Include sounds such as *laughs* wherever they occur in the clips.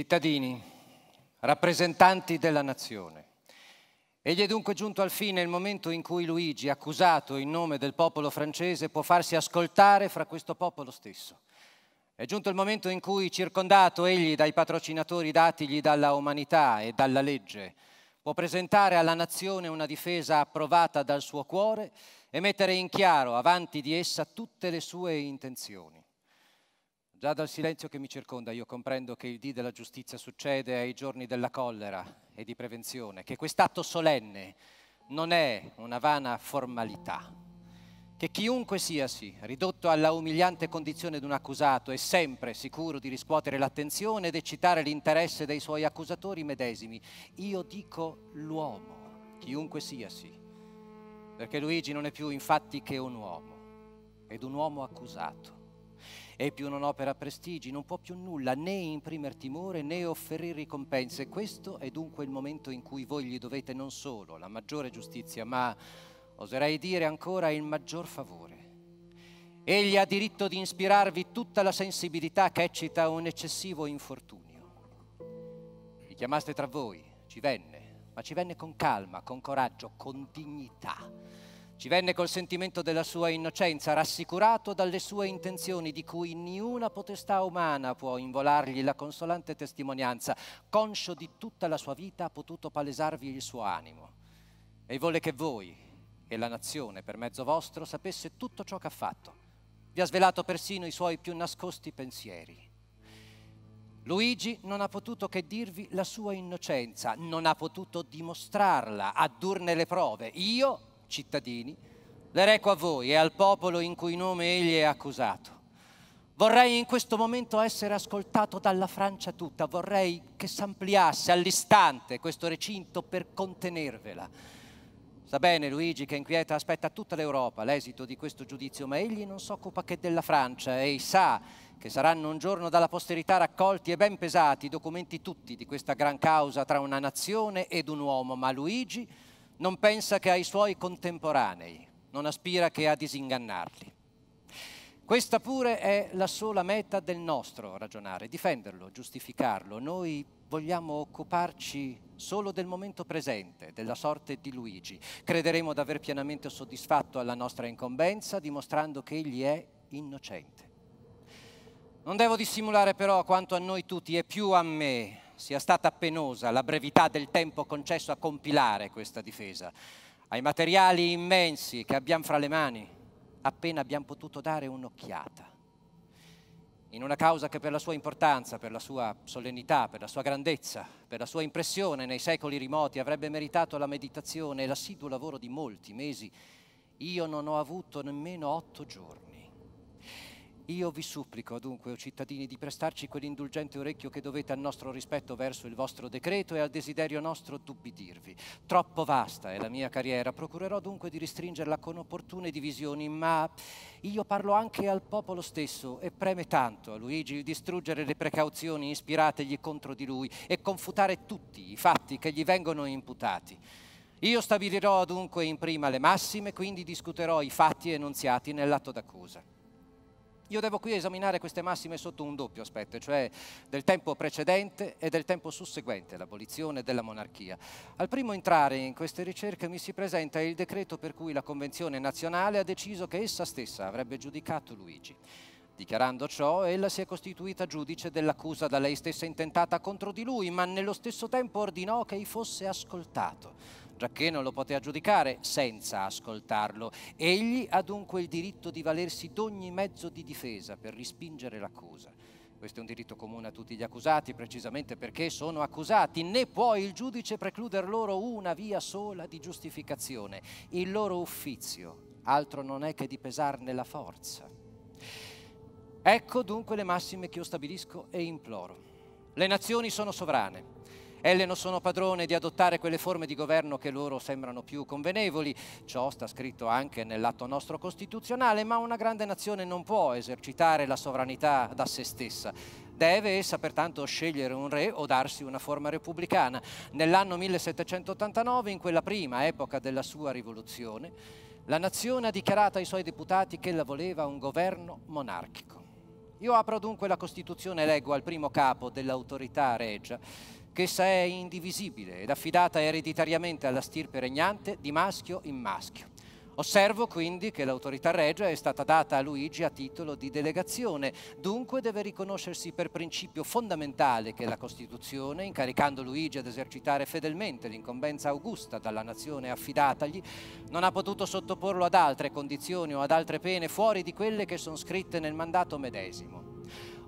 cittadini, rappresentanti della nazione. Egli è dunque giunto al fine il momento in cui Luigi, accusato in nome del popolo francese, può farsi ascoltare fra questo popolo stesso. È giunto il momento in cui, circondato egli dai patrocinatori datigli dalla umanità e dalla legge, può presentare alla nazione una difesa approvata dal suo cuore e mettere in chiaro avanti di essa tutte le sue intenzioni. Già dal silenzio che mi circonda io comprendo che il dì della giustizia succede ai giorni della collera e di prevenzione, che quest'atto solenne non è una vana formalità, che chiunque siasi ridotto alla umiliante condizione di un accusato è sempre sicuro di riscuotere l'attenzione ed eccitare l'interesse dei suoi accusatori medesimi. Io dico l'uomo, chiunque siasi, perché Luigi non è più infatti che un uomo, ed un uomo accusato e più non opera prestigi, non può più nulla né imprimere timore né offrire ricompense. Questo è dunque il momento in cui voi gli dovete non solo la maggiore giustizia, ma oserei dire ancora il maggior favore. Egli ha diritto di ispirarvi tutta la sensibilità che eccita un eccessivo infortunio. Vi chiamaste tra voi, ci venne, ma ci venne con calma, con coraggio, con dignità ci venne col sentimento della sua innocenza, rassicurato dalle sue intenzioni di cui niuna potestà umana può involargli la consolante testimonianza, conscio di tutta la sua vita ha potuto palesarvi il suo animo. E volle che voi e la nazione per mezzo vostro sapesse tutto ciò che ha fatto. Vi ha svelato persino i suoi più nascosti pensieri. Luigi non ha potuto che dirvi la sua innocenza, non ha potuto dimostrarla, addurne le prove. Io cittadini, le reco a voi e al popolo in cui nome egli è accusato. Vorrei in questo momento essere ascoltato dalla Francia tutta, vorrei che s'ampliasse all'istante questo recinto per contenervela. Sa bene Luigi che inquieta aspetta tutta l'Europa l'esito di questo giudizio, ma egli non si occupa che della Francia e sa che saranno un giorno dalla posterità raccolti e ben pesati i documenti tutti di questa gran causa tra una nazione ed un uomo, ma Luigi non pensa che ai suoi contemporanei, non aspira che a disingannarli. Questa pure è la sola meta del nostro ragionare, difenderlo, giustificarlo. Noi vogliamo occuparci solo del momento presente, della sorte di Luigi. Crederemo d'aver pienamente soddisfatto alla nostra incombenza, dimostrando che egli è innocente. Non devo dissimulare però quanto a noi tutti e più a me sia stata penosa la brevità del tempo concesso a compilare questa difesa, ai materiali immensi che abbiamo fra le mani, appena abbiamo potuto dare un'occhiata. In una causa che per la sua importanza, per la sua solennità, per la sua grandezza, per la sua impressione nei secoli remoti avrebbe meritato la meditazione e l'assiduo lavoro di molti mesi, io non ho avuto nemmeno otto giorni io vi supplico dunque, o cittadini, di prestarci quell'indulgente orecchio che dovete al nostro rispetto verso il vostro decreto e al desiderio nostro d'ubbidirvi. Troppo vasta è la mia carriera, procurerò dunque di restringerla con opportune divisioni, ma io parlo anche al popolo stesso e preme tanto a Luigi distruggere le precauzioni ispirategli contro di lui e confutare tutti i fatti che gli vengono imputati. Io stabilirò dunque in prima le massime, quindi discuterò i fatti enunziati nell'atto d'accusa. Io devo qui esaminare queste massime sotto un doppio aspetto, cioè del tempo precedente e del tempo susseguente all'abolizione della monarchia. Al primo entrare in queste ricerche mi si presenta il decreto per cui la Convenzione nazionale ha deciso che essa stessa avrebbe giudicato Luigi. Dichiarando ciò, ella si è costituita giudice dell'accusa da lei stessa intentata contro di lui, ma nello stesso tempo ordinò che fosse ascoltato giacché non lo poteva giudicare senza ascoltarlo. Egli ha dunque il diritto di valersi d'ogni mezzo di difesa per rispingere l'accusa. Questo è un diritto comune a tutti gli accusati, precisamente perché sono accusati, né può il giudice precluder loro una via sola di giustificazione. Il loro ufficio altro non è che di pesarne la forza. Ecco dunque le massime che io stabilisco e imploro. Le nazioni sono sovrane, Elle non sono padrone di adottare quelle forme di governo che loro sembrano più convenevoli. Ciò sta scritto anche nell'atto nostro costituzionale, ma una grande nazione non può esercitare la sovranità da se stessa. Deve essa pertanto scegliere un re o darsi una forma repubblicana. Nell'anno 1789, in quella prima epoca della sua rivoluzione, la nazione ha dichiarato ai suoi deputati che la voleva un governo monarchico. Io apro dunque la Costituzione e leggo al primo capo dell'autorità regia che essa è indivisibile ed affidata ereditariamente alla stirpe regnante di maschio in maschio. Osservo quindi che l'autorità regia è stata data a Luigi a titolo di delegazione, dunque deve riconoscersi per principio fondamentale che la Costituzione, incaricando Luigi ad esercitare fedelmente l'incombenza augusta dalla nazione affidatagli, non ha potuto sottoporlo ad altre condizioni o ad altre pene fuori di quelle che sono scritte nel mandato medesimo.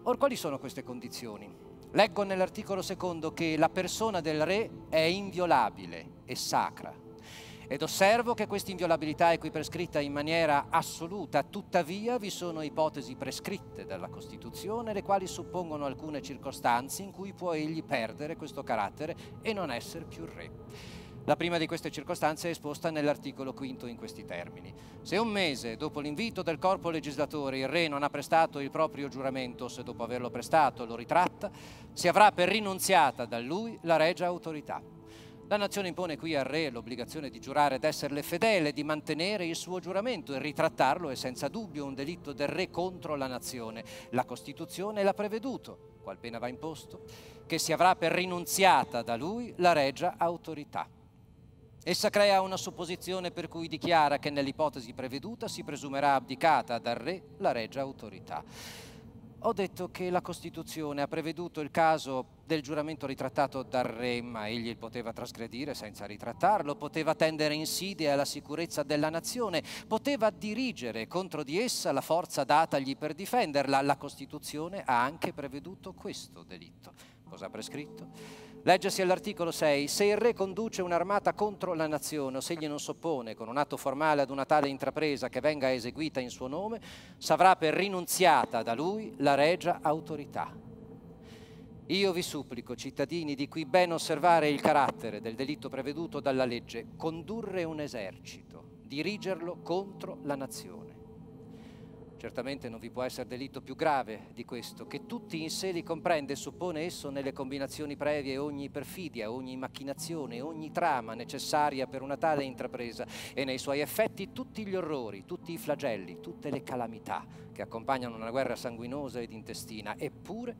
Or quali sono queste condizioni? Leggo nell'articolo secondo che la persona del re è inviolabile e sacra ed osservo che questa inviolabilità è qui prescritta in maniera assoluta, tuttavia vi sono ipotesi prescritte dalla Costituzione le quali suppongono alcune circostanze in cui può egli perdere questo carattere e non essere più re. La prima di queste circostanze è esposta nell'articolo 5 in questi termini. Se un mese dopo l'invito del corpo legislatore il re non ha prestato il proprio giuramento, se dopo averlo prestato lo ritratta, si avrà per rinunziata da lui la regia autorità. La nazione impone qui al re l'obbligazione di giurare d'esserle fedele, di mantenere il suo giuramento e ritrattarlo è senza dubbio un delitto del re contro la nazione. La Costituzione l'ha preveduto, qual pena va imposto, che si avrà per rinunziata da lui la regia autorità. Essa crea una supposizione per cui dichiara che nell'ipotesi preveduta si presumerà abdicata dal re la regia autorità. Ho detto che la Costituzione ha preveduto il caso del giuramento ritrattato dal re, ma egli poteva trasgredire senza ritrattarlo, poteva tendere insidie alla sicurezza della nazione, poteva dirigere contro di essa la forza datagli per difenderla. La Costituzione ha anche preveduto questo delitto. Cosa ha prescritto? Leggesi all'articolo 6, se il re conduce un'armata contro la nazione o se egli non s'oppone con un atto formale ad una tale intrapresa che venga eseguita in suo nome, saprà per rinunziata da lui la regia autorità. Io vi supplico, cittadini, di qui ben osservare il carattere del delitto preveduto dalla legge, condurre un esercito, dirigerlo contro la nazione. Certamente non vi può essere delitto più grave di questo, che tutti in sé li comprende e suppone esso nelle combinazioni previe ogni perfidia, ogni macchinazione, ogni trama necessaria per una tale intrapresa e nei suoi effetti tutti gli orrori, tutti i flagelli, tutte le calamità che accompagnano una guerra sanguinosa ed intestina. Eppure,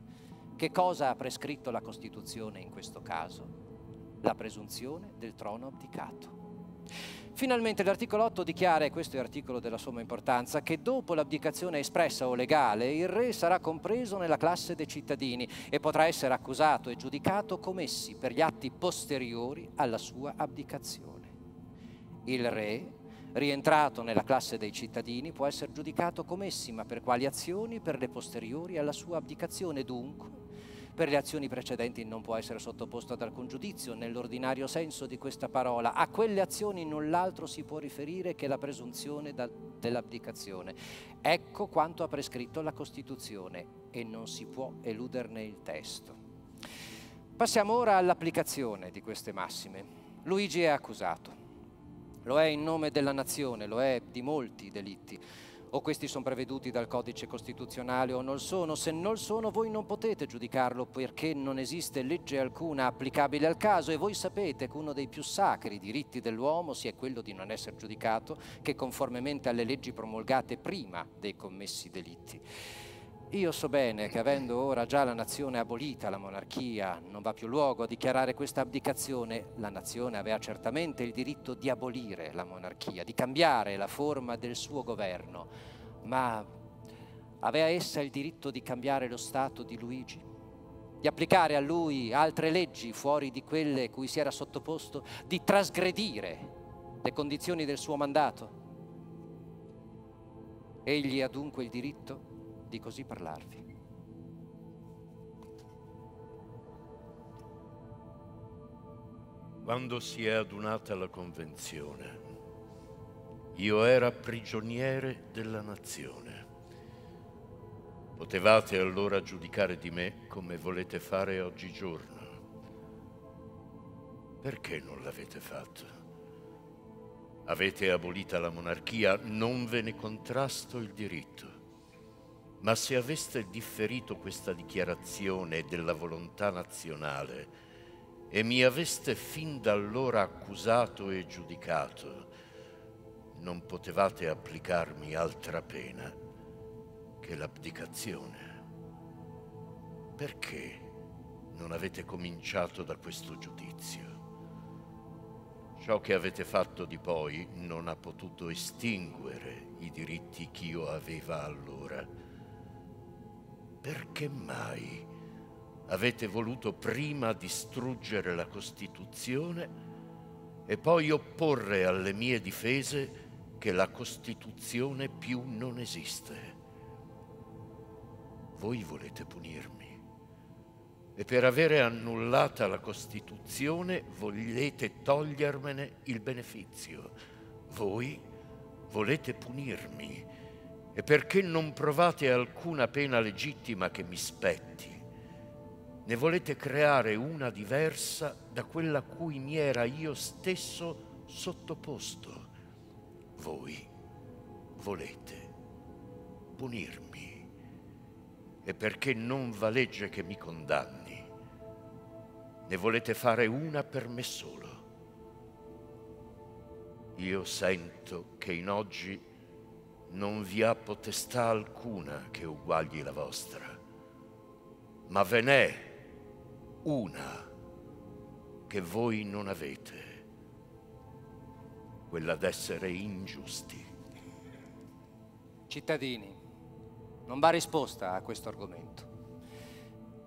che cosa ha prescritto la Costituzione in questo caso? La presunzione del trono abdicato. Finalmente l'articolo 8 dichiara, e questo è l'articolo della somma importanza, che dopo l'abdicazione espressa o legale il re sarà compreso nella classe dei cittadini e potrà essere accusato e giudicato commessi per gli atti posteriori alla sua abdicazione. Il re, rientrato nella classe dei cittadini, può essere giudicato commessi, ma per quali azioni? Per le posteriori alla sua abdicazione, dunque per le azioni precedenti non può essere sottoposto ad alcun giudizio nell'ordinario senso di questa parola. A quelle azioni null'altro si può riferire che la presunzione da, dell'abdicazione. Ecco quanto ha prescritto la Costituzione e non si può eluderne il testo. Passiamo ora all'applicazione di queste massime. Luigi è accusato. Lo è in nome della nazione, lo è di molti delitti o questi sono preveduti dal codice costituzionale o non sono, se non sono voi non potete giudicarlo perché non esiste legge alcuna applicabile al caso e voi sapete che uno dei più sacri diritti dell'uomo sia quello di non essere giudicato che conformemente alle leggi promulgate prima dei commessi delitti. Io so bene che avendo ora già la nazione abolita, la monarchia, non va più luogo a dichiarare questa abdicazione, la nazione aveva certamente il diritto di abolire la monarchia, di cambiare la forma del suo governo, ma aveva essa il diritto di cambiare lo stato di Luigi, di applicare a lui altre leggi fuori di quelle cui si era sottoposto, di trasgredire le condizioni del suo mandato. Egli ha dunque il diritto di così parlarvi. Quando si è adunata la convenzione, io era prigioniere della nazione. Potevate allora giudicare di me come volete fare oggigiorno. Perché non l'avete fatto? Avete abolita la monarchia, non ve ne contrasto il diritto. Ma se aveste differito questa dichiarazione della volontà nazionale e mi aveste fin da allora accusato e giudicato, non potevate applicarmi altra pena che l'abdicazione. Perché non avete cominciato da questo giudizio? Ciò che avete fatto di poi non ha potuto estinguere i diritti che io aveva allora perché mai avete voluto prima distruggere la Costituzione e poi opporre alle mie difese che la Costituzione più non esiste? Voi volete punirmi e per avere annullata la Costituzione volete togliermene il beneficio. Voi volete punirmi e perché non provate alcuna pena legittima che mi spetti, ne volete creare una diversa da quella a cui mi era io stesso sottoposto. Voi volete punirmi e perché non va legge che mi condanni, ne volete fare una per me solo. Io sento che in oggi non vi ha potestà alcuna che uguagli la vostra, ma ve n'è una che voi non avete, quella d'essere ingiusti. Cittadini, non va risposta a questo argomento.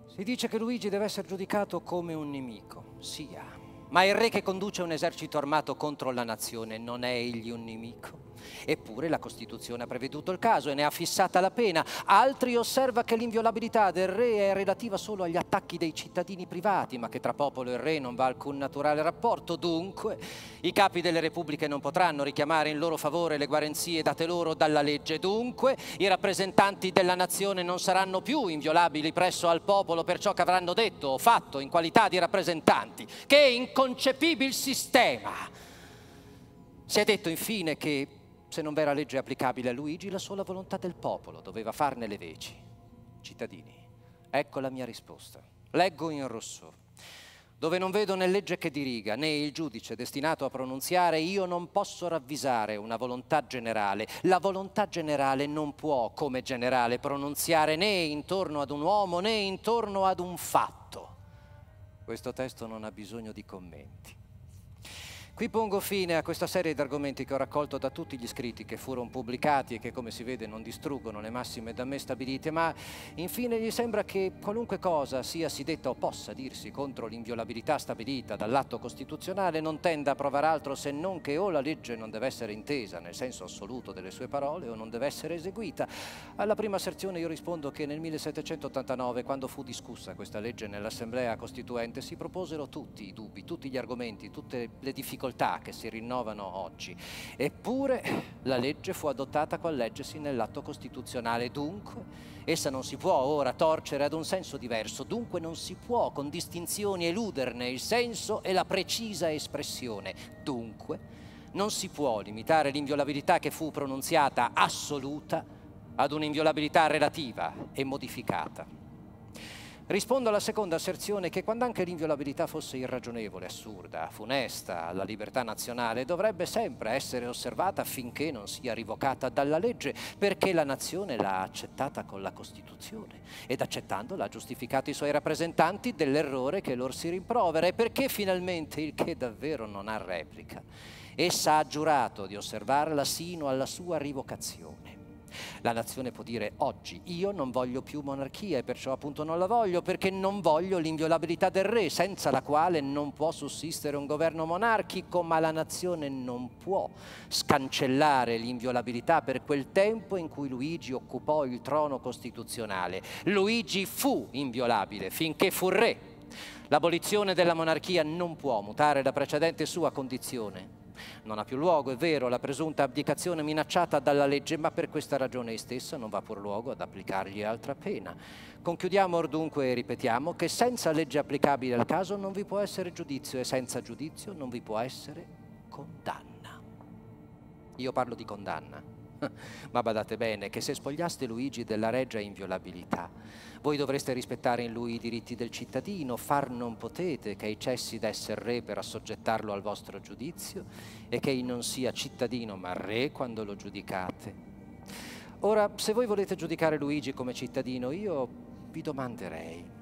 Si dice che Luigi deve essere giudicato come un nemico, sia, ma il re che conduce un esercito armato contro la nazione non è egli un nemico? Eppure la Costituzione ha preveduto il caso e ne ha fissata la pena. Altri osserva che l'inviolabilità del re è relativa solo agli attacchi dei cittadini privati, ma che tra popolo e re non va alcun naturale rapporto. Dunque, i capi delle repubbliche non potranno richiamare in loro favore le guarenzie date loro dalla legge. Dunque, i rappresentanti della nazione non saranno più inviolabili presso al popolo per ciò che avranno detto o fatto in qualità di rappresentanti. Che inconcepibile sistema! Si è detto infine che se non vera legge applicabile a Luigi, la sola volontà del popolo doveva farne le veci. Cittadini, ecco la mia risposta. Leggo in rosso. Dove non vedo né legge che diriga, né il giudice destinato a pronunziare, io non posso ravvisare una volontà generale. La volontà generale non può, come generale, pronunziare né intorno ad un uomo né intorno ad un fatto. Questo testo non ha bisogno di commenti. Qui pongo fine a questa serie di argomenti che ho raccolto da tutti gli iscritti che furono pubblicati e che come si vede non distruggono le massime da me stabilite, ma infine gli sembra che qualunque cosa sia si detta o possa dirsi contro l'inviolabilità stabilita dall'atto costituzionale non tenda a provare altro se non che o la legge non deve essere intesa nel senso assoluto delle sue parole o non deve essere eseguita. Alla prima asserzione io rispondo che nel 1789, quando fu discussa questa legge nell'Assemblea Costituente, si proposero tutti i dubbi, tutti gli argomenti, tutte le difficoltà difficoltà che si rinnovano oggi. Eppure la legge fu adottata con leggesi nell'atto costituzionale, dunque essa non si può ora torcere ad un senso diverso, dunque non si può con distinzioni eluderne il senso e la precisa espressione, dunque non si può limitare l'inviolabilità che fu pronunziata assoluta ad un'inviolabilità relativa e modificata. Rispondo alla seconda asserzione che quando anche l'inviolabilità fosse irragionevole, assurda, funesta alla libertà nazionale, dovrebbe sempre essere osservata finché non sia rivocata dalla legge, perché la nazione l'ha accettata con la Costituzione ed accettandola ha giustificato i suoi rappresentanti dell'errore che loro si rimprovera e perché finalmente il che davvero non ha replica. Essa ha giurato di osservarla sino alla sua rivocazione la nazione può dire oggi io non voglio più monarchia e perciò appunto non la voglio perché non voglio l'inviolabilità del re senza la quale non può sussistere un governo monarchico ma la nazione non può scancellare l'inviolabilità per quel tempo in cui Luigi occupò il trono costituzionale. Luigi fu inviolabile finché fu re. L'abolizione della monarchia non può mutare la precedente sua condizione non ha più luogo, è vero, la presunta abdicazione minacciata dalla legge, ma per questa ragione stessa non va pur luogo ad applicargli altra pena. Concludiamo or dunque e ripetiamo che senza legge applicabile al caso non vi può essere giudizio e senza giudizio non vi può essere condanna. Io parlo di condanna. *laughs* Ma badate bene che se spogliaste Luigi della reggia inviolabilità, voi dovreste rispettare in lui i diritti del cittadino, far non potete che ei cessi d'essere re per assoggettarlo al vostro giudizio e che ei non sia cittadino ma re quando lo giudicate. Ora, se voi volete giudicare Luigi come cittadino, io vi domanderei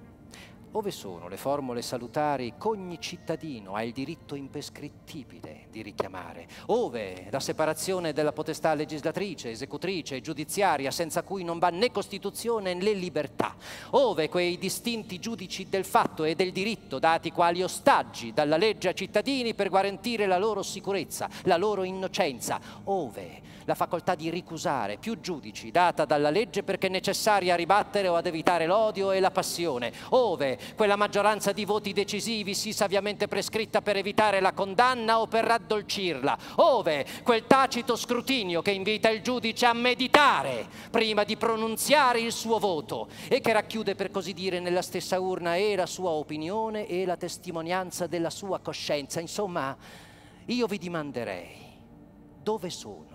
Ove sono le formule salutari che ogni cittadino ha il diritto imprescrittibile di richiamare? Ove la separazione della potestà legislatrice, esecutrice e giudiziaria senza cui non va né Costituzione né libertà? Ove quei distinti giudici del fatto e del diritto dati quali ostaggi dalla legge a cittadini per garantire la loro sicurezza, la loro innocenza? Ove la facoltà di ricusare, più giudici, data dalla legge perché necessaria a ribattere o ad evitare l'odio e la passione, ove quella maggioranza di voti decisivi si saviamente prescritta per evitare la condanna o per raddolcirla, ove quel tacito scrutinio che invita il giudice a meditare prima di pronunziare il suo voto e che racchiude per così dire nella stessa urna e la sua opinione e la testimonianza della sua coscienza. Insomma, io vi dimanderei dove sono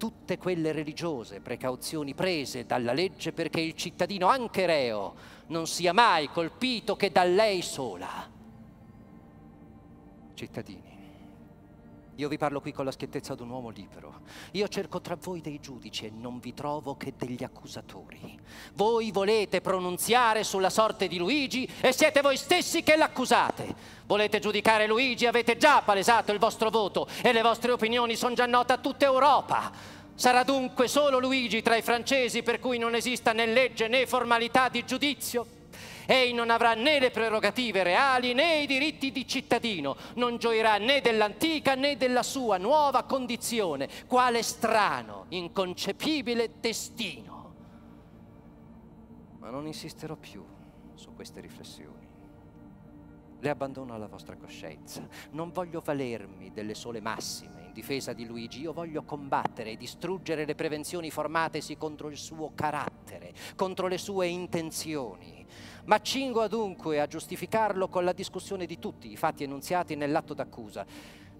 tutte quelle religiose precauzioni prese dalla legge perché il cittadino, anche reo, non sia mai colpito che da lei sola. Cittadini, io vi parlo qui con la schiettezza di un uomo libero. Io cerco tra voi dei giudici e non vi trovo che degli accusatori. Voi volete pronunziare sulla sorte di Luigi e siete voi stessi che l'accusate. Volete giudicare Luigi, avete già palesato il vostro voto e le vostre opinioni sono già note a tutta Europa. Sarà dunque solo Luigi tra i francesi per cui non esista né legge né formalità di giudizio? Ei non avrà né le prerogative reali né i diritti di cittadino, non gioirà né dell'antica né della sua nuova condizione, quale strano, inconcepibile destino. Ma non insisterò più su queste riflessioni le abbandono alla vostra coscienza. Non voglio valermi delle sole massime in difesa di Luigi, io voglio combattere e distruggere le prevenzioni formatesi contro il suo carattere, contro le sue intenzioni. Ma cingo dunque a giustificarlo con la discussione di tutti i fatti enunziati nell'atto d'accusa.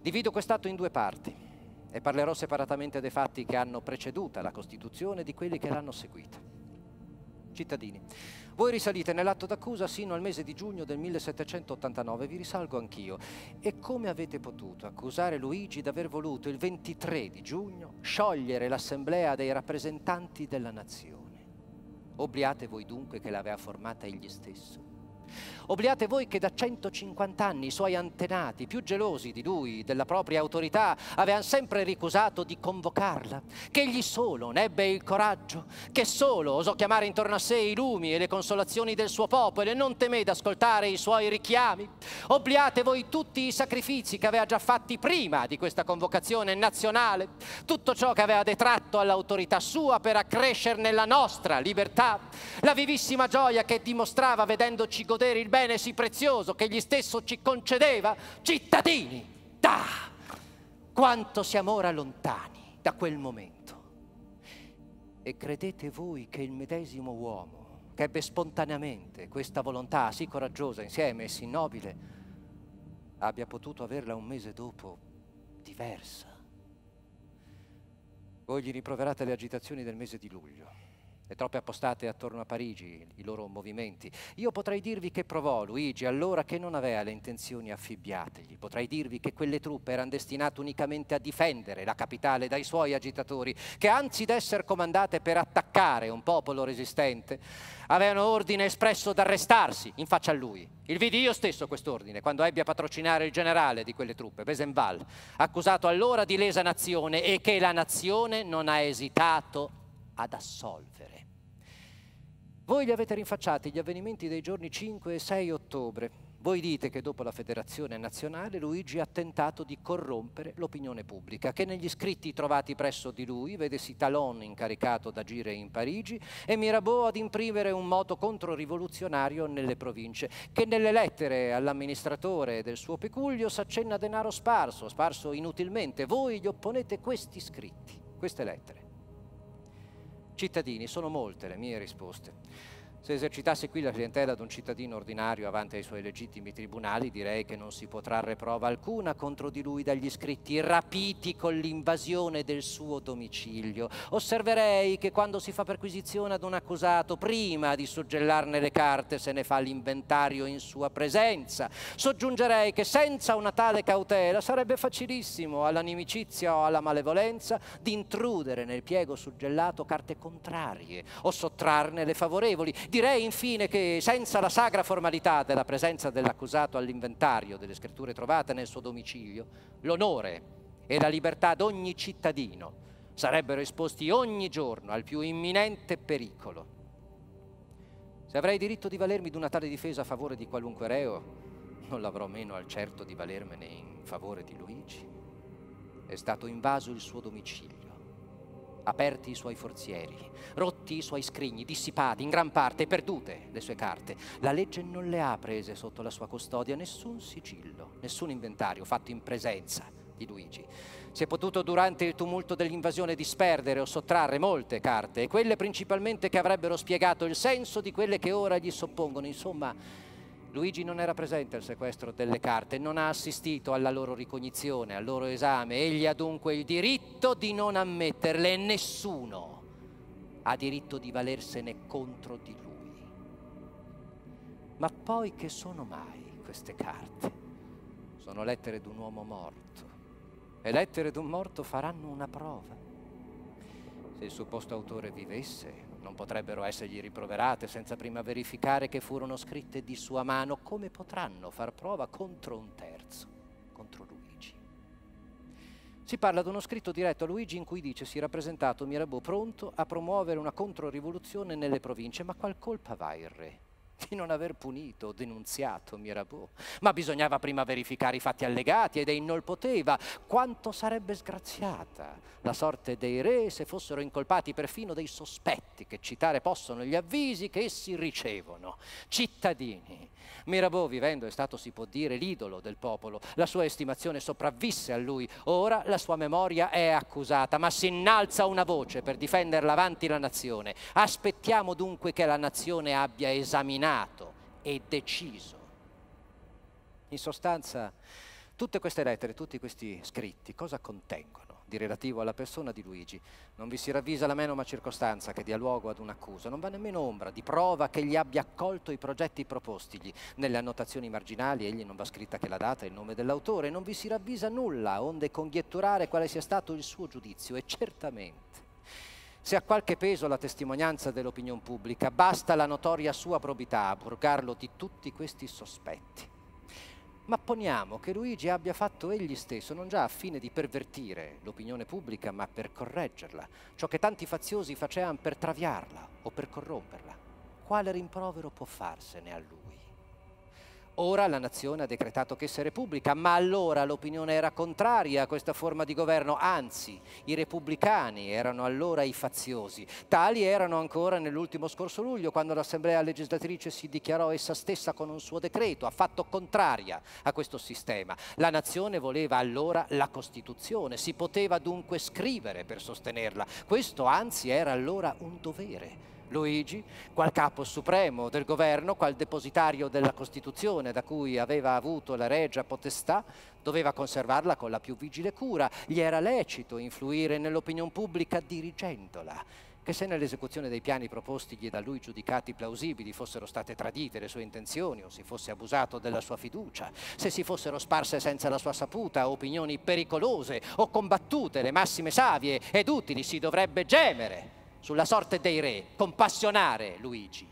Divido quest'atto in due parti e parlerò separatamente dei fatti che hanno preceduta la Costituzione e di quelli che l'hanno seguita. Cittadini, voi risalite nell'atto d'accusa sino al mese di giugno del 1789, vi risalgo anch'io. E come avete potuto accusare Luigi di aver voluto il 23 di giugno sciogliere l'assemblea dei rappresentanti della nazione? Obbliate voi dunque che l'aveva formata egli stesso? Obliate voi che da 150 anni i suoi antenati, più gelosi di lui, della propria autorità, avevano sempre ricusato di convocarla, che egli solo ne ebbe il coraggio, che solo osò chiamare intorno a sé i lumi e le consolazioni del suo popolo e non temé d'ascoltare i suoi richiami. Obliate voi tutti i sacrifici che aveva già fatti prima di questa convocazione nazionale, tutto ciò che aveva detratto all'autorità sua per accrescerne la nostra libertà, la vivissima gioia che dimostrava vedendoci godere godere il bene sì prezioso che egli stesso ci concedeva, cittadini, da quanto siamo ora lontani da quel momento. E credete voi che il medesimo uomo, che ebbe spontaneamente questa volontà sì coraggiosa insieme e sì nobile, abbia potuto averla un mese dopo diversa? Voi gli riproverate le agitazioni del mese di luglio le troppe appostate attorno a Parigi, i loro movimenti. Io potrei dirvi che provò Luigi allora che non aveva le intenzioni affibbiategli, potrei dirvi che quelle truppe erano destinate unicamente a difendere la capitale dai suoi agitatori, che anzi d'essere comandate per attaccare un popolo resistente, avevano ordine espresso d'arrestarsi in faccia a lui. Il vidi io stesso quest'ordine, quando ebbe a patrocinare il generale di quelle truppe, Besenval, accusato allora di lesa nazione e che la nazione non ha esitato ad assolvere. Voi gli avete rinfacciati gli avvenimenti dei giorni 5 e 6 ottobre. Voi dite che dopo la Federazione Nazionale Luigi ha tentato di corrompere l'opinione pubblica, che negli scritti trovati presso di lui vedesi Talon incaricato d'agire in Parigi e Mirabeau ad imprimere un moto controrivoluzionario nelle province, che nelle lettere all'amministratore del suo peculio s'accenna denaro sparso, sparso inutilmente. Voi gli opponete questi scritti, queste lettere cittadini. Sono molte le mie risposte. Se esercitasse qui la clientela un cittadino ordinario avanti ai suoi legittimi tribunali, direi che non si può trarre prova alcuna contro di lui dagli scritti rapiti con l'invasione del suo domicilio. Osserverei che quando si fa perquisizione ad un accusato, prima di suggellarne le carte se ne fa l'inventario in sua presenza. Soggiungerei che senza una tale cautela sarebbe facilissimo alla nimicizia o alla malevolenza di intrudere nel piego suggellato carte contrarie o sottrarne le favorevoli Direi infine che senza la sagra formalità della presenza dell'accusato all'inventario delle scritture trovate nel suo domicilio, l'onore e la libertà d'ogni cittadino sarebbero esposti ogni giorno al più imminente pericolo. Se avrei diritto di valermi di una tale difesa a favore di qualunque reo, non l'avrò meno al certo di valermene in favore di Luigi. È stato invaso il suo domicilio aperti i suoi forzieri, rotti i suoi scrigni, dissipati in gran parte, perdute le sue carte. La legge non le ha prese sotto la sua custodia nessun sigillo, nessun inventario fatto in presenza di Luigi. Si è potuto durante il tumulto dell'invasione disperdere o sottrarre molte carte, e quelle principalmente che avrebbero spiegato il senso di quelle che ora gli soppongono. Insomma, Luigi non era presente al sequestro delle carte, non ha assistito alla loro ricognizione, al loro esame. Egli ha dunque il diritto di non ammetterle e nessuno ha diritto di valersene contro di lui. Ma poi che sono mai queste carte? Sono lettere di un uomo morto. E lettere di un morto faranno una prova. Se il supposto autore vivesse, non potrebbero essergli riproverate senza prima verificare che furono scritte di sua mano, come potranno far prova contro un terzo, contro Luigi? Si parla di uno scritto diretto a Luigi in cui dice si è rappresentato Mirabeau pronto a promuovere una controrivoluzione nelle province, ma qual colpa va il re? di non aver punito o denunziato Mirabeau, ma bisognava prima verificare i fatti allegati ed egli non poteva. Quanto sarebbe sgraziata la sorte dei re se fossero incolpati perfino dei sospetti che citare possono gli avvisi che essi ricevono. Cittadini, Mirabeau vivendo è stato, si può dire, l'idolo del popolo, la sua estimazione sopravvisse a lui, ora la sua memoria è accusata, ma si innalza una voce per difenderla avanti la nazione. Aspettiamo dunque che la nazione abbia esaminato e deciso. In sostanza, tutte queste lettere, tutti questi scritti, cosa contengono? di relativo alla persona di Luigi. Non vi si ravvisa la menoma circostanza che dia luogo ad un'accusa, non va nemmeno ombra di prova che gli abbia accolto i progetti propostigli. Nelle annotazioni marginali egli non va scritta che la data e il nome dell'autore, non vi si ravvisa nulla onde congetturare quale sia stato il suo giudizio e certamente se ha qualche peso la testimonianza dell'opinione pubblica, basta la notoria sua probità a purgarlo di tutti questi sospetti ma poniamo che Luigi abbia fatto egli stesso, non già a fine di pervertire l'opinione pubblica, ma per correggerla, ciò che tanti faziosi facevano per traviarla o per corromperla. Quale rimprovero può farsene a lui? Ora la nazione ha decretato che essa è repubblica, ma allora l'opinione era contraria a questa forma di governo, anzi i repubblicani erano allora i faziosi. Tali erano ancora nell'ultimo scorso luglio, quando l'Assemblea legislatrice si dichiarò essa stessa con un suo decreto, affatto contraria a questo sistema. La nazione voleva allora la Costituzione, si poteva dunque scrivere per sostenerla. Questo anzi era allora un dovere Luigi, qual capo supremo del governo, qual depositario della Costituzione da cui aveva avuto la regia potestà, doveva conservarla con la più vigile cura, gli era lecito influire nell'opinione pubblica dirigendola che se nell'esecuzione dei piani proposti propostigli da lui giudicati plausibili fossero state tradite le sue intenzioni o si fosse abusato della sua fiducia, se si fossero sparse senza la sua saputa opinioni pericolose o combattute le massime savie ed utili, si dovrebbe gemere sulla sorte dei re, compassionare Luigi,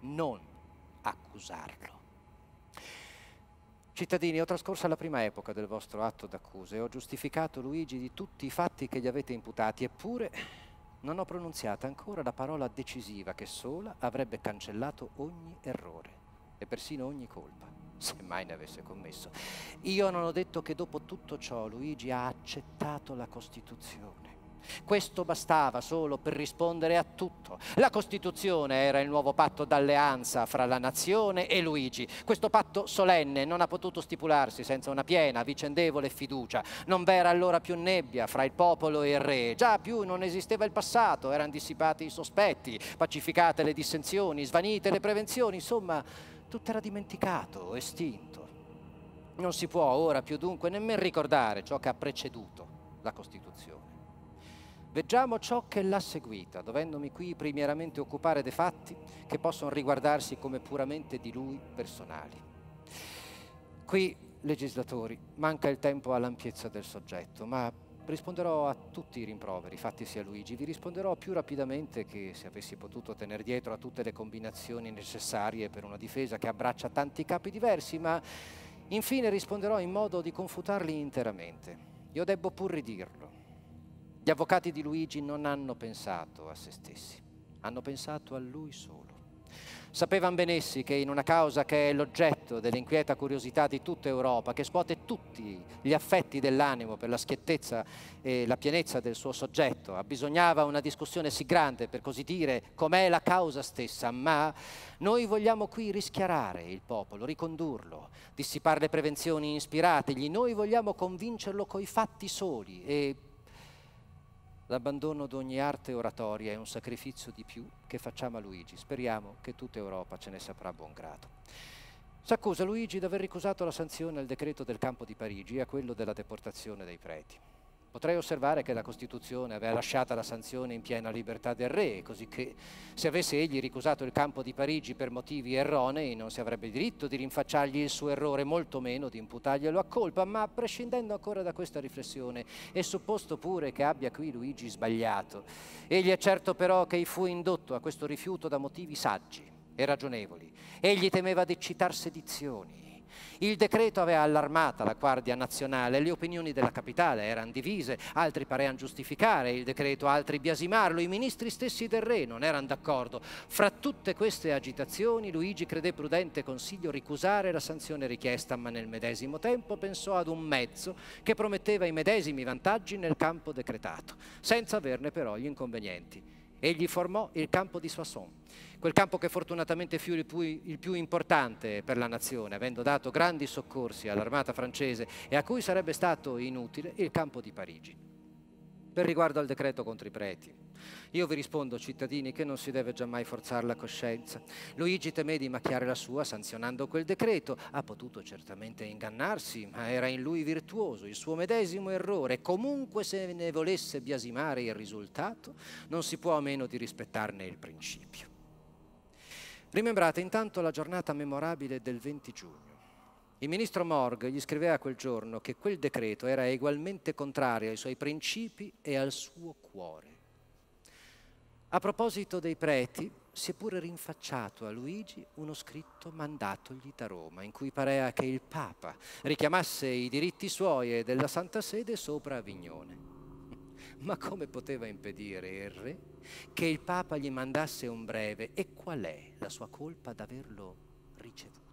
non accusarlo. Cittadini, ho trascorsa la prima epoca del vostro atto d'accusa e ho giustificato Luigi di tutti i fatti che gli avete imputati, eppure non ho pronunziato ancora la parola decisiva che sola avrebbe cancellato ogni errore e persino ogni colpa, se mai ne avesse commesso. Io non ho detto che dopo tutto ciò Luigi ha accettato la Costituzione questo bastava solo per rispondere a tutto. La Costituzione era il nuovo patto d'alleanza fra la nazione e Luigi. Questo patto solenne non ha potuto stipularsi senza una piena, vicendevole fiducia. Non v'era allora più nebbia fra il popolo e il re. Già più non esisteva il passato, erano dissipati i sospetti, pacificate le dissensioni, svanite le prevenzioni, insomma tutto era dimenticato, estinto. Non si può ora più dunque nemmeno ricordare ciò che ha preceduto la Costituzione. Veggiamo ciò che l'ha seguita, dovendomi qui primieramente occupare dei fatti che possono riguardarsi come puramente di lui personali. Qui, legislatori, manca il tempo all'ampiezza del soggetto, ma risponderò a tutti i rimproveri fattisi a Luigi, vi risponderò più rapidamente che se avessi potuto tenere dietro a tutte le combinazioni necessarie per una difesa che abbraccia tanti capi diversi, ma infine risponderò in modo di confutarli interamente. Io debbo pur ridirlo gli avvocati di Luigi non hanno pensato a se stessi, hanno pensato a lui solo. Sapevano benessi che in una causa che è l'oggetto dell'inquieta curiosità di tutta Europa, che scuote tutti gli affetti dell'animo per la schiettezza e la pienezza del suo soggetto, abbisognava una discussione sì grande per così dire com'è la causa stessa, ma noi vogliamo qui rischiarare il popolo, ricondurlo, dissipare le prevenzioni ispirategli, noi vogliamo convincerlo coi fatti soli e L'abbandono d'ogni arte oratoria è un sacrificio di più che facciamo a Luigi. Speriamo che tutta Europa ce ne saprà buon grado. S'accusa Luigi di aver ricusato la sanzione al decreto del campo di Parigi e a quello della deportazione dei preti. Potrei osservare che la Costituzione aveva oh. lasciata la sanzione in piena libertà del re, così che se avesse egli ricusato il campo di Parigi per motivi erronei non si avrebbe diritto di rinfacciargli il suo errore, molto meno di imputarglielo a colpa, ma prescindendo ancora da questa riflessione è supposto pure che abbia qui Luigi sbagliato, egli è certo però che fu indotto a questo rifiuto da motivi saggi e ragionevoli. Egli temeva di citar sedizioni il decreto aveva allarmato la Guardia Nazionale, le opinioni della capitale erano divise, altri parevano giustificare il decreto, altri biasimarlo, i ministri stessi del Re non erano d'accordo. Fra tutte queste agitazioni Luigi credé prudente consiglio ricusare la sanzione richiesta, ma nel medesimo tempo pensò ad un mezzo che prometteva i medesimi vantaggi nel campo decretato, senza averne però gli inconvenienti. Egli formò il campo di Soissons, quel campo che fortunatamente fu il più, il più, importante per la nazione, avendo dato grandi soccorsi all'armata francese e a cui sarebbe stato inutile il campo di Parigi per riguardo al decreto contro i preti. Io vi rispondo, cittadini, che non si deve giammai forzare la coscienza. Luigi temé di macchiare la sua sanzionando quel decreto. Ha potuto certamente ingannarsi, ma era in lui virtuoso, il suo medesimo errore. Comunque se ne volesse biasimare il risultato, non si può a meno di rispettarne il principio. Rimembrate intanto la giornata memorabile del 20 giugno il ministro Morg gli scriveva quel giorno che quel decreto era egualmente contrario ai suoi principi e al suo cuore. A proposito dei preti, si è pure rinfacciato a Luigi uno scritto mandatogli da Roma, in cui parea che il Papa richiamasse i diritti suoi e della Santa Sede sopra Avignone. *laughs* Ma come poteva impedire il re che il Papa gli mandasse un breve e qual è la sua colpa d'averlo ricevuto?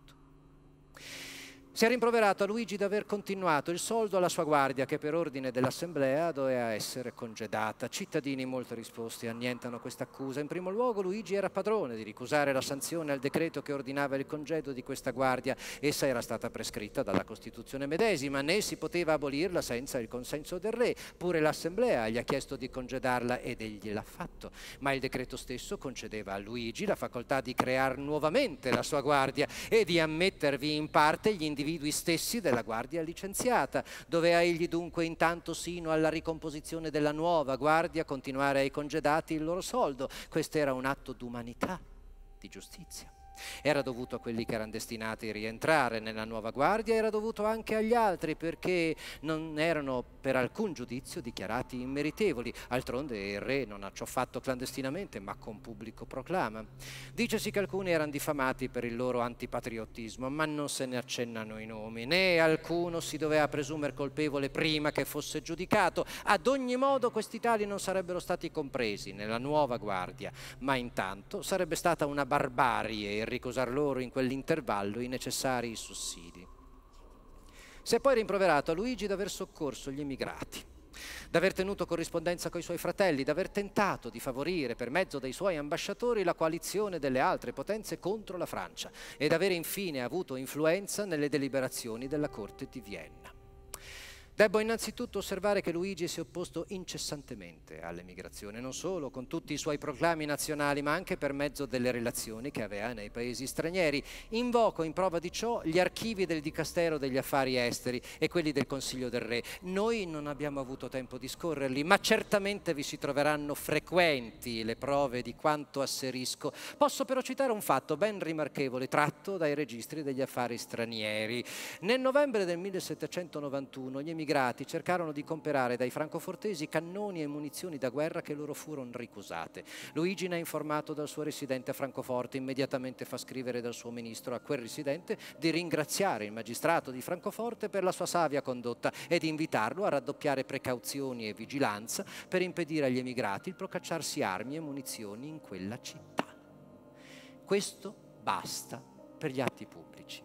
Si è rimproverato a Luigi di aver continuato il soldo alla sua guardia che per ordine dell'assemblea doveva essere congedata. Cittadini molto risposti annientano questa accusa. In primo luogo Luigi era padrone di ricusare la sanzione al decreto che ordinava il congedo di questa guardia. Essa era stata prescritta dalla Costituzione medesima, né si poteva abolirla senza il consenso del re. Pure l'assemblea gli ha chiesto di congedarla ed egli l'ha fatto. Ma il decreto stesso concedeva a Luigi la facoltà di creare nuovamente la sua guardia e di ammettervi in parte gli indirizzi individui stessi della guardia licenziata. Doveva egli dunque intanto sino alla ricomposizione della nuova guardia continuare ai congedati il loro soldo. Questo era un atto d'umanità, di giustizia. Era dovuto a quelli che erano destinati a rientrare nella nuova guardia, era dovuto anche agli altri perché non erano per alcun giudizio dichiarati immeritevoli. Altronde il re non ha ciò fatto clandestinamente ma con pubblico proclama. Dicesi che alcuni erano diffamati per il loro antipatriottismo, ma non se ne accennano i nomi, né alcuno si doveva presumere colpevole prima che fosse giudicato. Ad ogni modo questi tali non sarebbero stati compresi nella nuova guardia, ma intanto sarebbe stata una barbarie per ricosar loro in quell'intervallo i necessari sussidi. Si è poi rimproverato a Luigi di aver soccorso gli emigrati d'aver tenuto corrispondenza coi suoi fratelli, d'aver tentato di favorire per mezzo dei suoi ambasciatori la coalizione delle altre potenze contro la Francia ed avere infine avuto influenza nelle deliberazioni della Corte di Vienna. Debbo innanzitutto osservare che Luigi si è opposto incessantemente all'emigrazione, non solo con tutti i suoi proclami nazionali, ma anche per mezzo delle relazioni che aveva nei paesi stranieri. Invoco in prova di ciò gli archivi del Dicastero degli Affari Esteri e quelli del Consiglio del Re. Noi non abbiamo avuto tempo di scorrerli, ma certamente vi si troveranno frequenti le prove di quanto asserisco. Posso però citare un fatto ben rimarchevole tratto dai registri degli affari stranieri. Nel novembre del 1791 gli emigrati immigrati cercarono di comprare dai francofortesi cannoni e munizioni da guerra che loro furono ricusate. Luigi ne ha informato dal suo residente a Francoforte, immediatamente fa scrivere dal suo ministro a quel residente di ringraziare il magistrato di Francoforte per la sua savia condotta e di invitarlo a raddoppiare precauzioni e vigilanza per impedire agli emigrati il procacciarsi armi e munizioni in quella città. Questo basta per gli atti pubblici.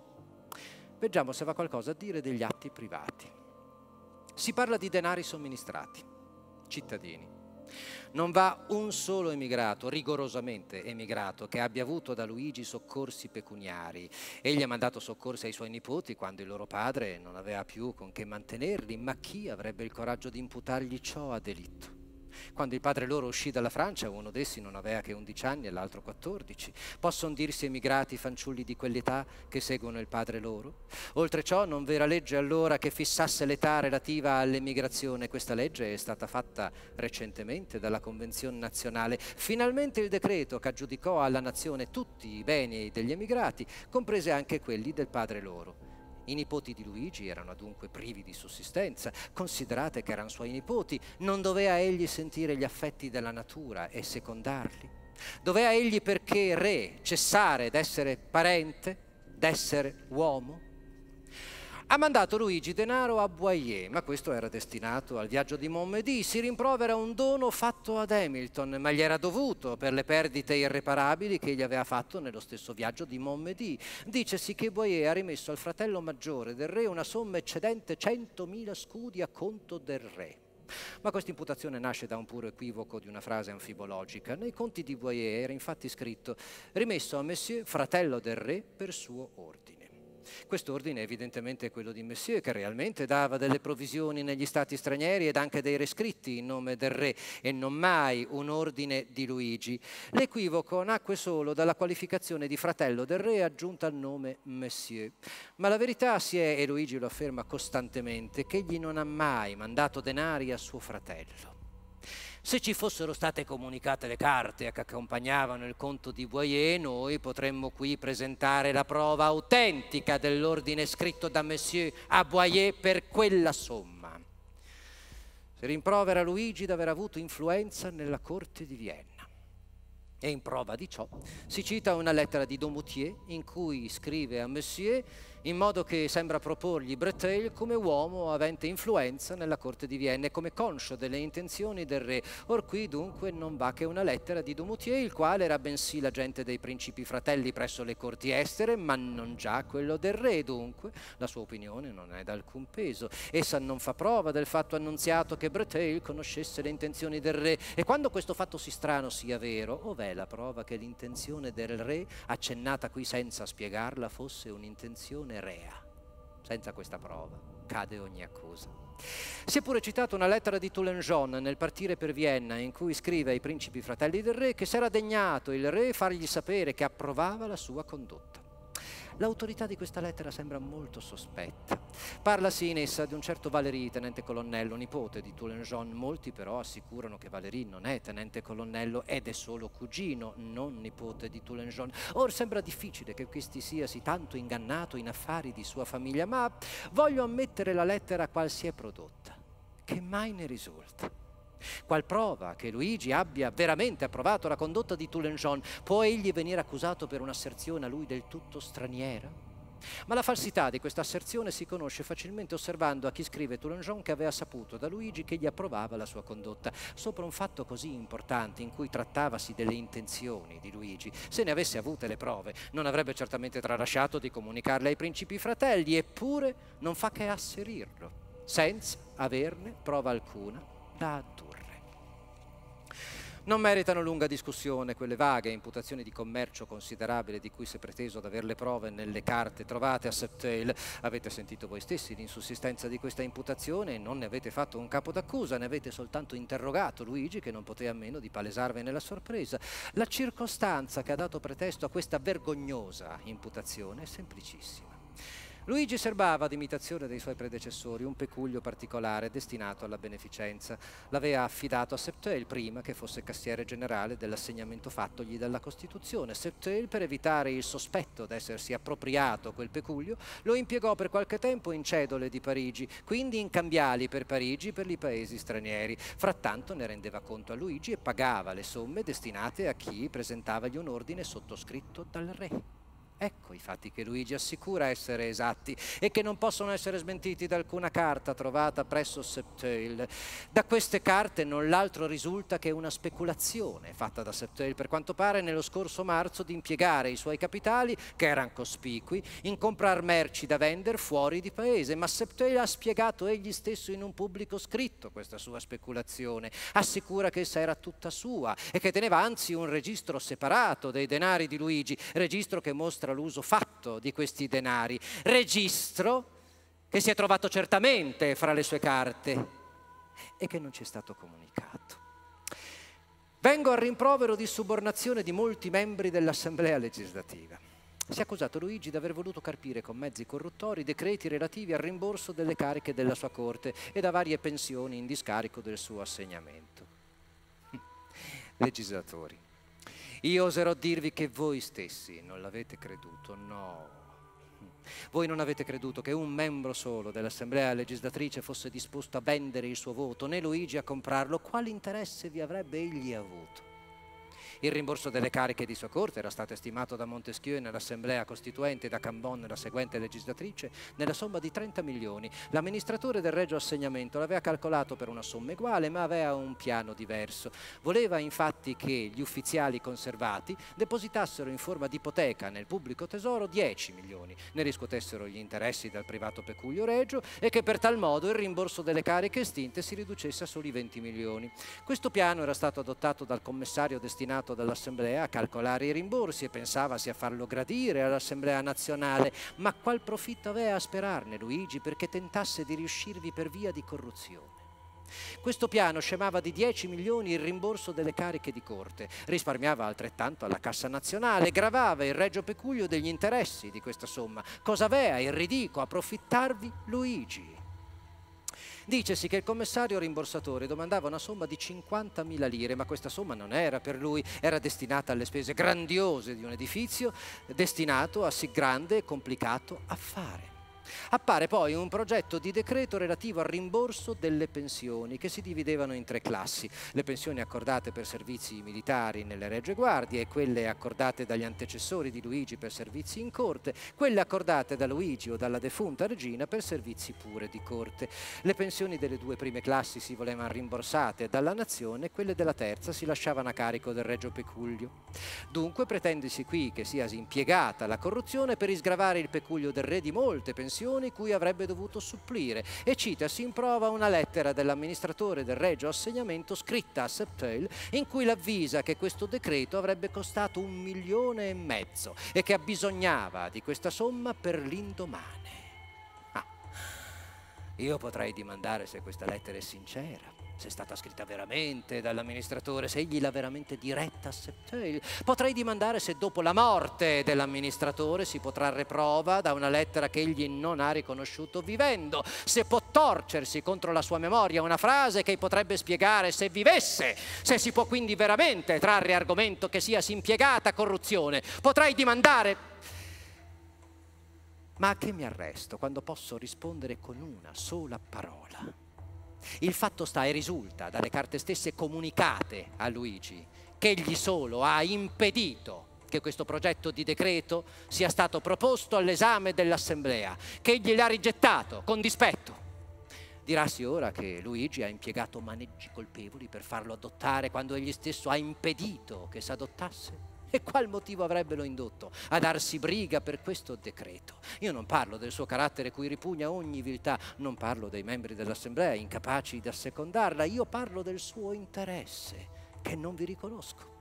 Vediamo se va qualcosa a dire degli atti privati si parla di denari somministrati, cittadini. Non va un solo emigrato, rigorosamente emigrato, che abbia avuto da Luigi soccorsi pecuniari. Egli ha mandato soccorsi ai suoi nipoti quando il loro padre non aveva più con che mantenerli, ma chi avrebbe il coraggio di imputargli ciò a delitto? Quando il padre loro uscì dalla Francia, uno d'essi non aveva che 11 anni e l'altro 14. Possono dirsi emigrati fanciulli di quell'età che seguono il padre loro? Oltre ciò, non vera legge allora che fissasse l'età relativa all'emigrazione. Questa legge è stata fatta recentemente dalla Convenzione nazionale. Finalmente il decreto che aggiudicò alla nazione tutti i beni degli emigrati, comprese anche quelli del padre loro. I nipoti di Luigi erano dunque privi di sussistenza, considerate che erano suoi nipoti, non doveva egli sentire gli affetti della natura e secondarli? Doveva egli perché re cessare d'essere parente, d'essere uomo? Ha mandato Luigi denaro a Boyer, ma questo era destinato al viaggio di Montmedy. Si rimprovera un dono fatto ad Hamilton, ma gli era dovuto per le perdite irreparabili che gli aveva fatto nello stesso viaggio di Montmedy. Dicesi che Boyer ha rimesso al fratello maggiore del re una somma eccedente 100.000 scudi a conto del re. Ma questa imputazione nasce da un puro equivoco di una frase anfibologica. Nei conti di Boyer era infatti scritto rimesso a Monsieur, fratello del re, per suo ordine. Quest'ordine evidentemente è quello di Messie che realmente dava delle provisioni negli stati stranieri ed anche dei rescritti in nome del re e non mai un ordine di Luigi. L'equivoco nacque solo dalla qualificazione di fratello del re aggiunta al nome Messie. Ma la verità si è, e Luigi lo afferma costantemente, che egli non ha mai mandato denari a suo fratello. Se ci fossero state comunicate le carte che accompagnavano il conto di Boyer, noi potremmo qui presentare la prova autentica dell'ordine scritto da Monsieur a Boyer per quella somma. Si rimprovera Luigi di aver avuto influenza nella corte di Vienna. E in prova di ciò si cita una lettera di Domoutier in cui scrive a Monsieur in modo che sembra proporgli Bretel come uomo avente influenza nella corte di Vienna e come conscio delle intenzioni del re. Or qui dunque non va che una lettera di Dumoutier, il quale era bensì l'agente dei principi fratelli presso le corti estere, ma non già quello del re, dunque la sua opinione non è d'alcun peso. Essa non fa prova del fatto annunziato che Bretel conoscesse le intenzioni del re e quando questo fatto si strano sia vero, ov'è la prova che l'intenzione del re, accennata qui senza spiegarla, fosse un'intenzione rea. Senza questa prova cade ogni accusa. Si è pure citata una lettera di Toulenjon nel partire per Vienna in cui scrive ai principi fratelli del re che s'era degnato il re fargli sapere che approvava la sua condotta. L'autorità di questa lettera sembra molto sospetta. Parla sì in essa di un certo Valéry, tenente colonnello, nipote di Toulenjon. Molti però assicurano che Valéry non è tenente colonnello ed è solo cugino, non nipote di Toulenjon. Or sembra difficile che questi siasi tanto ingannato in affari di sua famiglia, ma voglio ammettere la lettera qual si è prodotta, che mai ne risulta. Qual prova che Luigi abbia veramente approvato la condotta di Toulenjon, può egli venire accusato per un'asserzione a lui del tutto straniera? Ma la falsità di questa asserzione si conosce facilmente osservando a chi scrive Toulenjon che aveva saputo da Luigi che gli approvava la sua condotta. Sopra un fatto così importante in cui trattavasi delle intenzioni di Luigi, se ne avesse avute le prove, non avrebbe certamente tralasciato di comunicarle ai principi fratelli, eppure non fa che asserirlo, senza averne prova alcuna da attuare. Non meritano lunga discussione quelle vaghe imputazioni di commercio considerabile di cui si è preteso ad avere le prove nelle carte trovate a Septail. Avete sentito voi stessi l'insussistenza di questa imputazione e non ne avete fatto un capo d'accusa, ne avete soltanto interrogato Luigi che non poteva meno di palesarvene la sorpresa. La circostanza che ha dato pretesto a questa vergognosa imputazione è semplicissima. Luigi serbava ad imitazione dei suoi predecessori un pecuglio particolare destinato alla beneficenza. L'aveva affidato a Septeil prima che fosse cassiere generale dell'assegnamento fattogli dalla Costituzione. Septeil, per evitare il sospetto d'essersi appropriato quel pecuglio, lo impiegò per qualche tempo in cedole di Parigi, quindi in cambiali per Parigi per i paesi stranieri. Frattanto ne rendeva conto a Luigi e pagava le somme destinate a chi presentavagli un ordine sottoscritto dal re. Ecco i fatti che Luigi assicura essere esatti e che non possono essere smentiti da alcuna carta trovata presso Septail. Da queste carte non l'altro risulta che una speculazione fatta da Septail per quanto pare nello scorso marzo di impiegare i suoi capitali, che erano cospicui, in comprar merci da vendere fuori di paese. Ma Septail ha spiegato egli stesso in un pubblico scritto questa sua speculazione. Assicura che essa era tutta sua e che teneva anzi un registro separato dei denari di Luigi, registro che mostra registra l'uso fatto di questi denari, registro che si è trovato certamente fra le sue carte e che non ci è stato comunicato. Vengo al rimprovero di subornazione di molti membri dell'Assemblea legislativa. Si è accusato Luigi di aver voluto carpire con mezzi corruttori decreti relativi al rimborso delle cariche della sua corte e da varie pensioni in discarico del suo assegnamento. *laughs* Legislatori, io oserò dirvi che voi stessi non l'avete creduto, no. Voi non avete creduto che un membro solo dell'Assemblea legislatrice fosse disposto a vendere il suo voto, né Luigi a comprarlo. Quale interesse vi avrebbe egli avuto? Il rimborso delle cariche di soccorso era stato stimato da Montesquieu nell'Assemblea Costituente e da Cambon la seguente legislatrice nella somma di 30 milioni. L'amministratore del Regio Assegnamento l'aveva calcolato per una somma uguale ma aveva un piano diverso. Voleva infatti che gli ufficiali conservati depositassero in forma di ipoteca nel pubblico tesoro 10 milioni, ne riscuotessero gli interessi dal privato peculio regio e che per tal modo il rimborso delle cariche estinte si riducesse a soli 20 milioni. Questo piano era stato adottato dal commissario destinato mandato dall'Assemblea a calcolare i rimborsi e pensava sia farlo gradire all'Assemblea nazionale, ma qual profitto aveva a sperarne Luigi perché tentasse di riuscirvi per via di corruzione? Questo piano scemava di 10 milioni il rimborso delle cariche di corte, risparmiava altrettanto alla cassa nazionale, gravava il regio peculio degli interessi di questa somma. Cosa avea il ridico a profittarvi Luigi? Dicesi che il commissario rimborsatore domandava una somma di 50.000 lire, ma questa somma non era per lui, era destinata alle spese grandiose di un edificio destinato a sì grande e complicato affare. Appare poi un progetto di decreto relativo al rimborso delle pensioni che si dividevano in tre classi, le pensioni accordate per servizi militari nelle Regge Guardie, quelle accordate dagli antecessori di Luigi per servizi in corte, quelle accordate da Luigi o dalla defunta regina per servizi pure di corte. Le pensioni delle due prime classi si volevano rimborsate dalla nazione, quelle della terza si lasciavano a carico del Regio Pecuglio. Dunque pretendesi qui che sia impiegata la corruzione per isgravare il pecuglio del re di molte pensioni manifestazioni cui avrebbe dovuto supplire e cita si prova una lettera dell'amministratore del Regio Assegnamento scritta a Septel in cui l'avvisa che questo decreto avrebbe costato un milione e mezzo e che abbisognava di questa somma per l'indomani. Ah, io potrei dimandare se questa lettera è sincera se è stata scritta veramente dall'amministratore, se egli l'ha veramente diretta a Septail. Cioè, potrei dimandare se dopo la morte dell'amministratore si può trarre prova da una lettera che egli non ha riconosciuto vivendo, se può torcersi contro la sua memoria una frase che potrebbe spiegare se vivesse, se si può quindi veramente trarre argomento che sia simpiegata corruzione. Potrei dimandare... Ma a che mi arresto quando posso rispondere con una sola parola? Il fatto sta e risulta dalle carte stesse comunicate a Luigi che egli solo ha impedito che questo progetto di decreto sia stato proposto all'esame dell'Assemblea, che egli l'ha rigettato con dispetto. Dirassi ora che Luigi ha impiegato maneggi colpevoli per farlo adottare quando egli stesso ha impedito che si adottasse? *laughs* E qual motivo avrebbero indotto a darsi briga per questo decreto? Io non parlo del suo carattere cui ripugna ogni viltà, non parlo dei membri dell'Assemblea incapaci di assecondarla, io parlo del suo interesse, che non vi riconosco.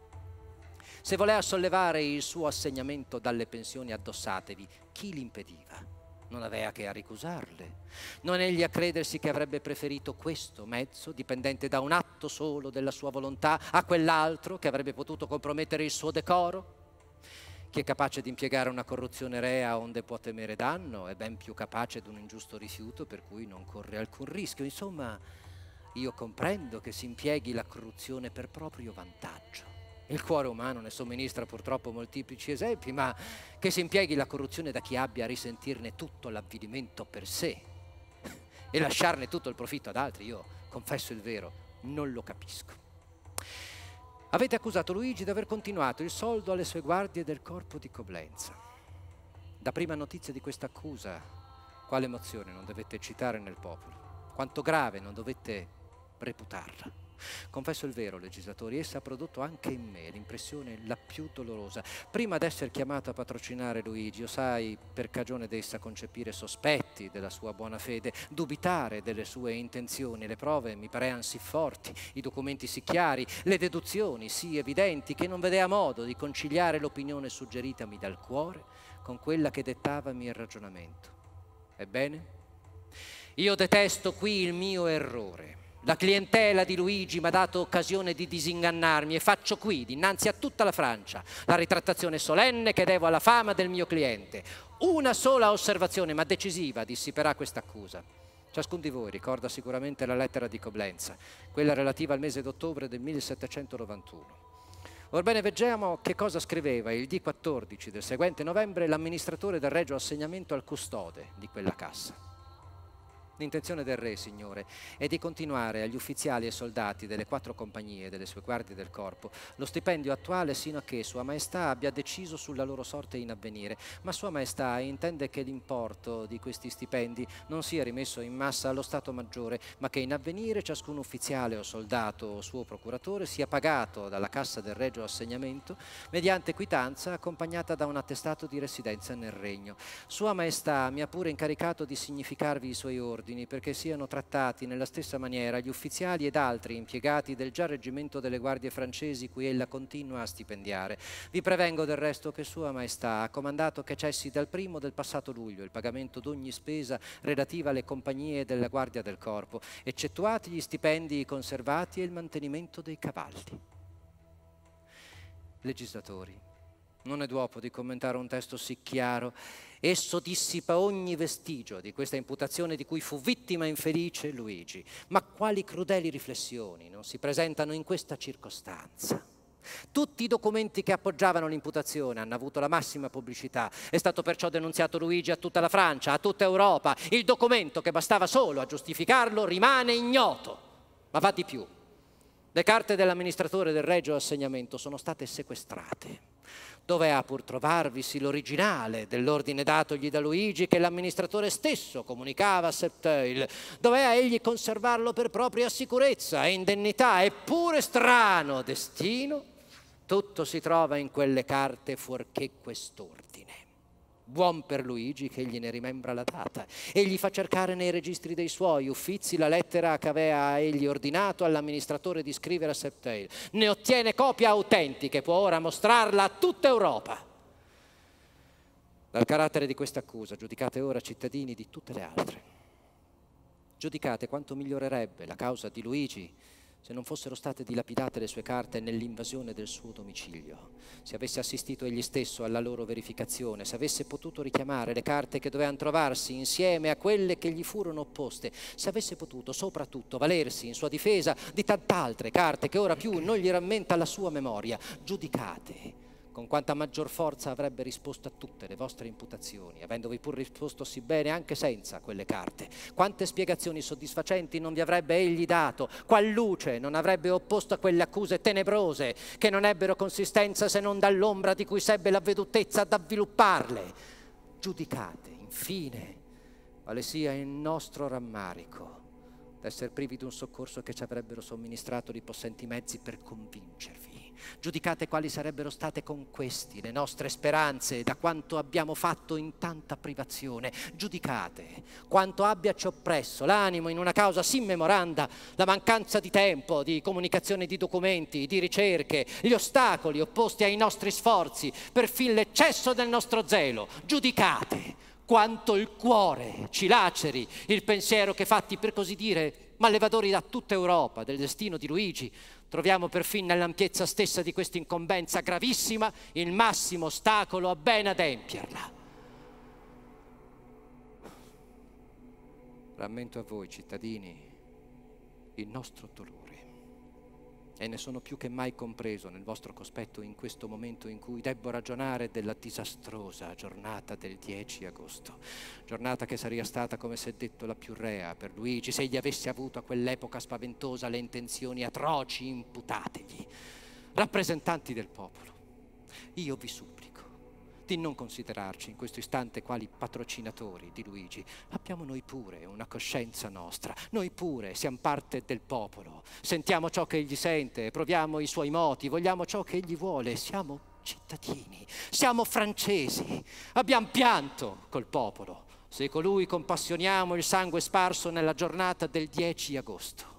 Se voleva sollevare il suo assegnamento dalle pensioni addossatevi, chi l'impediva? non aveva che a ricusarle, non egli a credersi che avrebbe preferito questo mezzo, dipendente da un atto solo della sua volontà, a quell'altro che avrebbe potuto compromettere il suo decoro. Chi è capace di impiegare una corruzione rea onde può temere danno è ben più capace di un ingiusto rifiuto per cui non corre alcun rischio. Insomma, io comprendo che si impieghi la corruzione per proprio vantaggio il cuore umano ne somministra purtroppo molteplici esempi, ma che si impieghi la corruzione da chi abbia a risentirne tutto l'avvilimento per sé *laughs* e lasciarne tutto il profitto ad altri, io confesso il vero, non lo capisco. Avete accusato Luigi di aver continuato il soldo alle sue guardie del corpo di Coblenza. Da prima notizia di questa accusa, quale emozione non dovette eccitare nel popolo, quanto grave non dovette reputarla. Confesso il vero, legislatori, essa ha prodotto anche in me l'impressione la più dolorosa. Prima di essere chiamato a patrocinare Luigi, sai, per cagione d'essa concepire sospetti della sua buona fede, dubitare delle sue intenzioni. Le prove mi parean sì forti, i documenti sì chiari, le deduzioni sì evidenti, che non vedea modo di conciliare l'opinione suggeritami dal cuore con quella che dettavami il ragionamento. Ebbene, io detesto qui il mio errore la clientela di Luigi mi ha dato occasione di disingannarmi e faccio qui, dinanzi a tutta la Francia, la ritrattazione solenne che devo alla fama del mio cliente. Una sola osservazione, ma decisiva, dissiperà questa accusa. Ciascun di voi ricorda sicuramente la lettera di Coblenza, quella relativa al mese d'ottobre del 1791. Orbene, veggiamo che cosa scriveva il D14 del seguente novembre l'amministratore del regio assegnamento al custode di quella cassa. L'intenzione del Re, Signore, è di continuare agli ufficiali e soldati delle quattro compagnie e delle sue guardie del corpo lo stipendio attuale sino a che Sua Maestà abbia deciso sulla loro sorte in avvenire, ma Sua Maestà intende che l'importo di questi stipendi non sia rimesso in massa allo Stato Maggiore, ma che in avvenire ciascun ufficiale o soldato o suo procuratore sia pagato dalla Cassa del Regio Assegnamento mediante quitanza accompagnata da un attestato di residenza nel Regno. Sua Maestà mi ha pure incaricato di significarvi i suoi ordini ordini perché siano trattati nella stessa maniera gli ufficiali ed altri impiegati del già reggimento delle guardie francesi cui ella continua a stipendiare. Vi prevengo del resto che Sua Maestà ha comandato che cessi dal primo del passato luglio il pagamento d'ogni spesa relativa alle compagnie della Guardia del Corpo, eccettuati gli stipendi conservati e il mantenimento dei cavalli. Legislatori, non è duopo di commentare un testo sì chiaro Esso dissipa ogni vestigio di questa imputazione di cui fu vittima infelice Luigi. Ma quali crudeli riflessioni non si presentano in questa circostanza? Tutti i documenti che appoggiavano l'imputazione hanno avuto la massima pubblicità. È stato perciò denunziato Luigi a tutta la Francia, a tutta Europa. Il documento che bastava solo a giustificarlo rimane ignoto. Ma va di più. Le carte dell'amministratore del Regio Assegnamento sono state sequestrate doveva pur trovarvisi l'originale dell'ordine datogli da Luigi che l'amministratore stesso comunicava a Septeil, doveva egli conservarlo per propria sicurezza e indennità, eppure strano destino, tutto si trova in quelle carte fuorché quest'ordine. Buon per Luigi che gli ne rimembra la data e gli fa cercare nei registri dei suoi uffizi la lettera che aveva egli ordinato all'amministratore di scrivere a Septail. Ne ottiene copia autentica e può ora mostrarla a tutta Europa. Dal carattere di questa accusa giudicate ora cittadini di tutte le altre. Giudicate quanto migliorerebbe la causa di Luigi se non fossero state dilapidate le sue carte nell'invasione del suo domicilio, se avesse assistito egli stesso alla loro verificazione, se avesse potuto richiamare le carte che dovevano trovarsi insieme a quelle che gli furono opposte, se avesse potuto soprattutto valersi in sua difesa di tant'altre carte che ora più non gli rammenta la sua memoria, giudicate con quanta maggior forza avrebbe risposto a tutte le vostre imputazioni, avendovi pur risposto sì bene anche senza quelle carte. Quante spiegazioni soddisfacenti non vi avrebbe egli dato, qual luce non avrebbe opposto a quelle accuse tenebrose, che non ebbero consistenza se non dall'ombra di cui sebbe l'avvedutezza ad avvilupparle. Giudicate, infine, quale sia il nostro rammarico d'essere privi di un soccorso che ci avrebbero somministrato di possenti mezzi per convincervi giudicate quali sarebbero state con questi le nostre speranze da quanto abbiamo fatto in tanta privazione, giudicate quanto abbia ci oppresso l'animo in una causa sin memoranda, la mancanza di tempo, di comunicazione di documenti, di ricerche, gli ostacoli opposti ai nostri sforzi, perfino l'eccesso del nostro zelo, giudicate quanto il cuore ci laceri, il pensiero che fatti per così dire ma levatori da tutta Europa del destino di Luigi. Troviamo perfino nell'ampiezza stessa di questa incombenza gravissima il massimo ostacolo a ben adempierla. Rammento a voi, cittadini, il nostro dolore e ne sono più che mai compreso nel vostro cospetto in questo momento in cui debbo ragionare della disastrosa giornata del 10 agosto, giornata che sarebbe stata, come si è detto, la più rea per Luigi se egli avesse avuto a quell'epoca spaventosa le intenzioni atroci imputategli. Rappresentanti del popolo, io ho vissuto di non considerarci in questo istante quali patrocinatori di Luigi. Abbiamo noi pure una coscienza nostra, noi pure siamo parte del popolo, sentiamo ciò che egli sente, proviamo i suoi moti, vogliamo ciò che egli vuole, siamo cittadini, siamo francesi, abbiamo pianto col popolo. Se colui compassioniamo il sangue sparso nella giornata del 10 agosto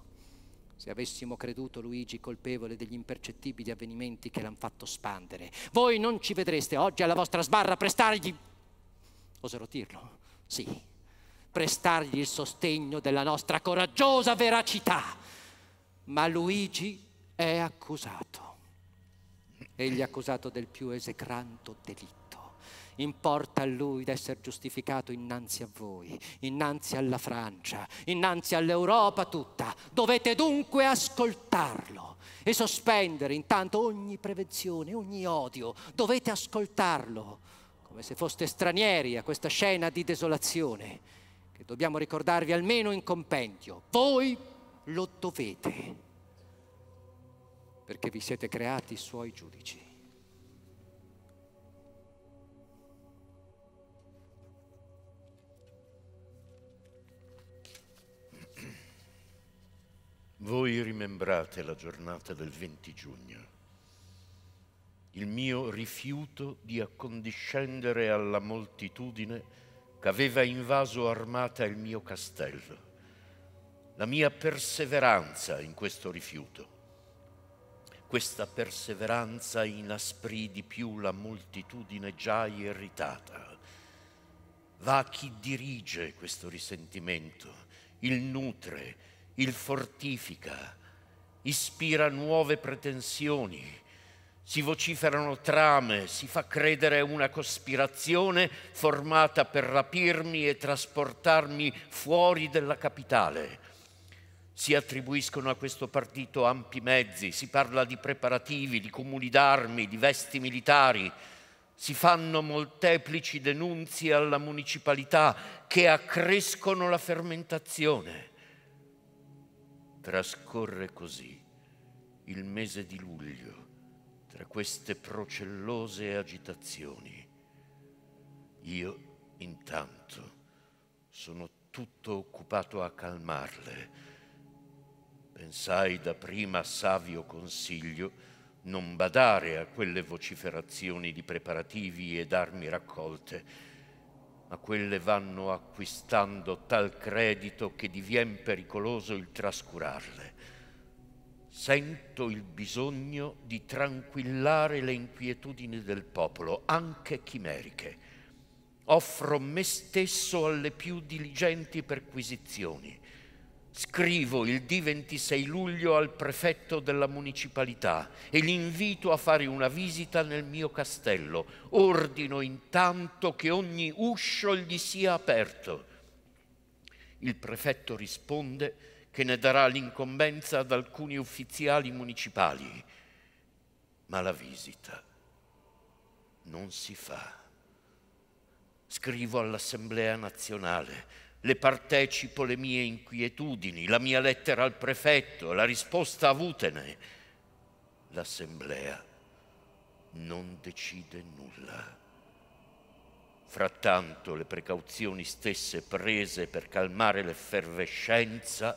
se avessimo creduto Luigi colpevole degli impercettibili avvenimenti che l'hanno fatto spandere. Voi non ci vedreste oggi alla vostra sbarra prestargli, oserò dirlo, sì, prestargli il sostegno della nostra coraggiosa veracità. Ma Luigi è accusato. Egli è accusato del più esecranto delitto importa a lui d'essere giustificato innanzi a voi, innanzi alla Francia, innanzi all'Europa tutta. Dovete dunque ascoltarlo e sospendere intanto ogni prevenzione, ogni odio. Dovete ascoltarlo come se foste stranieri a questa scena di desolazione che dobbiamo ricordarvi almeno in compendio. Voi lo dovete perché vi siete creati i suoi giudici. Voi rimembrate la giornata del 20 giugno, il mio rifiuto di accondiscendere alla moltitudine che aveva invaso armata il mio castello, la mia perseveranza in questo rifiuto. Questa perseveranza inasprì di più la moltitudine già irritata. Va a chi dirige questo risentimento, il nutre, il fortifica, ispira nuove pretensioni, si vociferano trame, si fa credere una cospirazione formata per rapirmi e trasportarmi fuori della capitale. Si attribuiscono a questo partito ampi mezzi, si parla di preparativi, di comuni d'armi, di vesti militari, si fanno molteplici denunzie alla municipalità che accrescono la fermentazione Trascorre così il mese di luglio tra queste procellose agitazioni. Io intanto sono tutto occupato a calmarle. Pensai da prima savio consiglio non badare a quelle vociferazioni di preparativi ed armi raccolte ma quelle vanno acquistando tal credito che divien pericoloso il trascurarle. Sento il bisogno di tranquillare le inquietudini del popolo, anche chimeriche. Offro me stesso alle più diligenti perquisizioni scrivo il D26 luglio al prefetto della municipalità e l'invito a fare una visita nel mio castello. Ordino intanto che ogni uscio gli sia aperto. Il prefetto risponde che ne darà l'incombenza ad alcuni ufficiali municipali, ma la visita non si fa. Scrivo all'Assemblea nazionale le partecipo le mie inquietudini, la mia lettera al prefetto, la risposta avutene. L'assemblea non decide nulla. Frattanto le precauzioni stesse prese per calmare l'effervescenza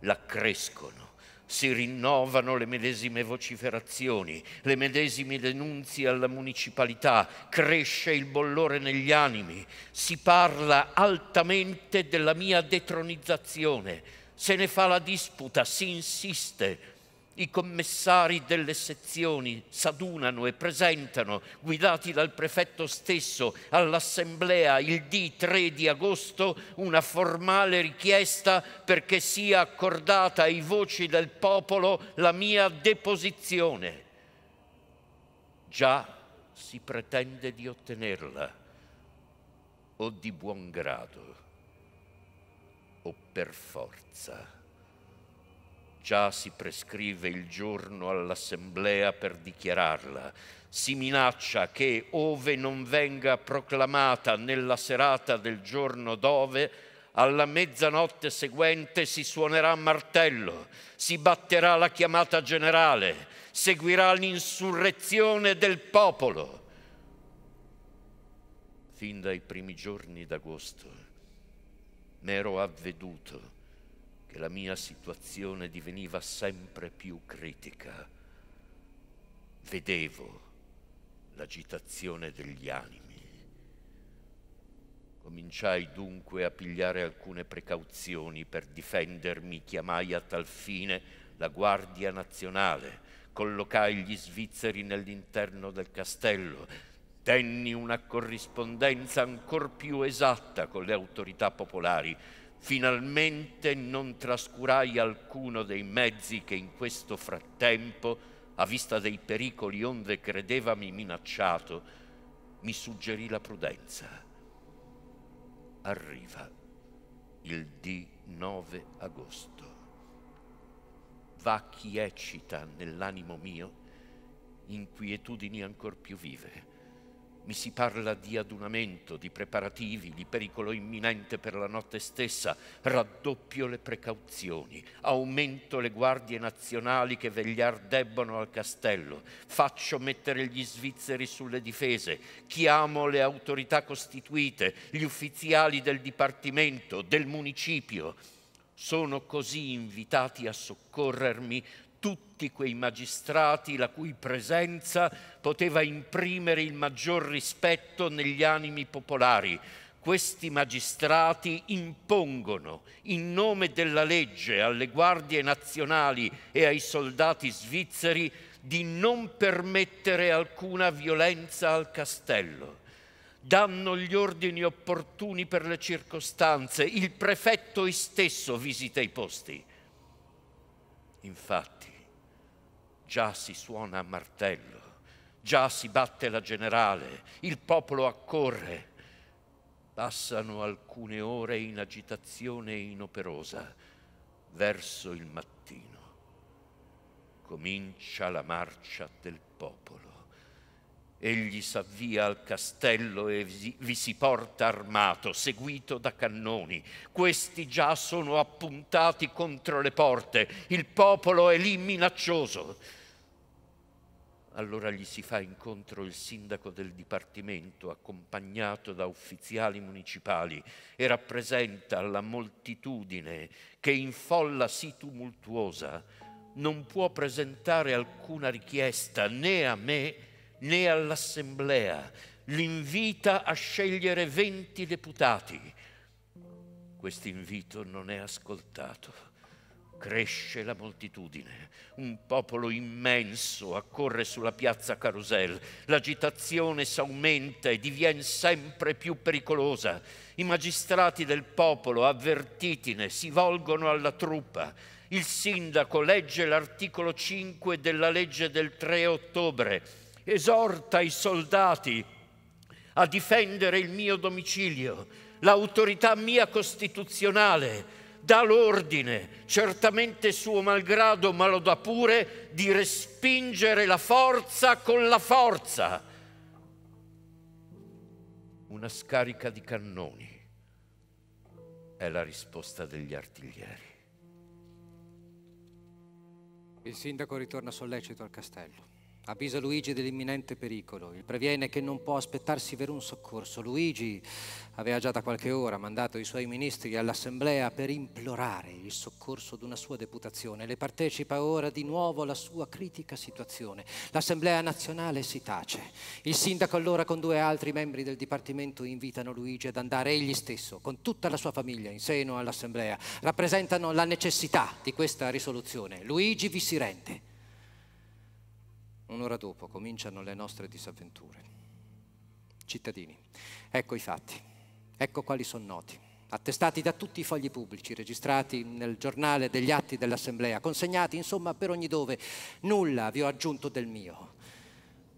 l'accrescono si rinnovano le medesime vociferazioni, le medesime denunzie alla municipalità, cresce il bollore negli animi, si parla altamente della mia detronizzazione, se ne fa la disputa, si insiste, i commissari delle sezioni s'adunano e presentano, guidati dal prefetto stesso, all'assemblea il D3 di agosto una formale richiesta perché sia accordata ai voci del popolo la mia deposizione. Già si pretende di ottenerla, o di buon grado, o per forza. Già si prescrive il giorno all'assemblea per dichiararla. Si minaccia che, ove non venga proclamata nella serata del giorno dove, alla mezzanotte seguente si suonerà martello, si batterà la chiamata generale, seguirà l'insurrezione del popolo. Fin dai primi giorni d'agosto m'ero avveduto e la mia situazione diveniva sempre più critica. Vedevo l'agitazione degli animi. Cominciai dunque a pigliare alcune precauzioni per difendermi, chiamai a tal fine la Guardia Nazionale, collocai gli svizzeri nell'interno del castello, tenni una corrispondenza ancor più esatta con le autorità popolari, Finalmente non trascurai alcuno dei mezzi che in questo frattempo, a vista dei pericoli onde credevami minacciato, mi suggerì la prudenza. Arriva il D9 agosto. Va chi eccita nell'animo mio inquietudini ancor più vive mi si parla di adunamento, di preparativi, di pericolo imminente per la notte stessa, raddoppio le precauzioni, aumento le guardie nazionali che vegliar debbono al castello, faccio mettere gli svizzeri sulle difese, chiamo le autorità costituite, gli ufficiali del dipartimento, del municipio, sono così invitati a soccorrermi tutti quei magistrati la cui presenza poteva imprimere il maggior rispetto negli animi popolari. Questi magistrati impongono, in nome della legge, alle guardie nazionali e ai soldati svizzeri di non permettere alcuna violenza al castello danno gli ordini opportuni per le circostanze, il prefetto stesso visita i posti. Infatti, Già si suona a martello, già si batte la generale, il popolo accorre. Passano alcune ore in agitazione inoperosa, verso il mattino. Comincia la marcia del popolo. Egli s'avvia al castello e vi si porta armato, seguito da cannoni. Questi già sono appuntati contro le porte. Il popolo è lì minaccioso. Allora gli si fa incontro il sindaco del dipartimento, accompagnato da ufficiali municipali, e rappresenta la moltitudine che in folla sì tumultuosa non può presentare alcuna richiesta né a me né all'assemblea, l'invita a scegliere venti deputati. Quest'invito non è ascoltato Cresce la moltitudine, un popolo immenso accorre sulla piazza Carusel, l'agitazione s'aumenta e diviene sempre più pericolosa. I magistrati del popolo, avvertitine, si volgono alla truppa. Il sindaco legge l'articolo 5 della legge del 3 ottobre, esorta i soldati a difendere il mio domicilio, l'autorità mia costituzionale, dà l'ordine, certamente suo malgrado, ma lo dà pure, di respingere la forza con la forza. Una scarica di cannoni è la risposta degli artiglieri. Il sindaco ritorna sollecito al castello. Avvisa Luigi dell'imminente pericolo, il previene che non può aspettarsi per un soccorso. Luigi aveva già da qualche ora mandato i suoi ministri all'assemblea per implorare il soccorso di una sua deputazione. Le partecipa ora di nuovo la sua critica situazione. L'assemblea nazionale si tace. Il sindaco allora con due altri membri del dipartimento invitano Luigi ad andare egli stesso, con tutta la sua famiglia, in seno all'assemblea. Rappresentano la necessità di questa risoluzione. Luigi vi si rende. Un'ora dopo cominciano le nostre disavventure. Cittadini, ecco i fatti, ecco quali sono noti, attestati da tutti i fogli pubblici, registrati nel giornale degli atti dell'Assemblea, consegnati insomma per ogni dove. Nulla vi ho aggiunto del mio.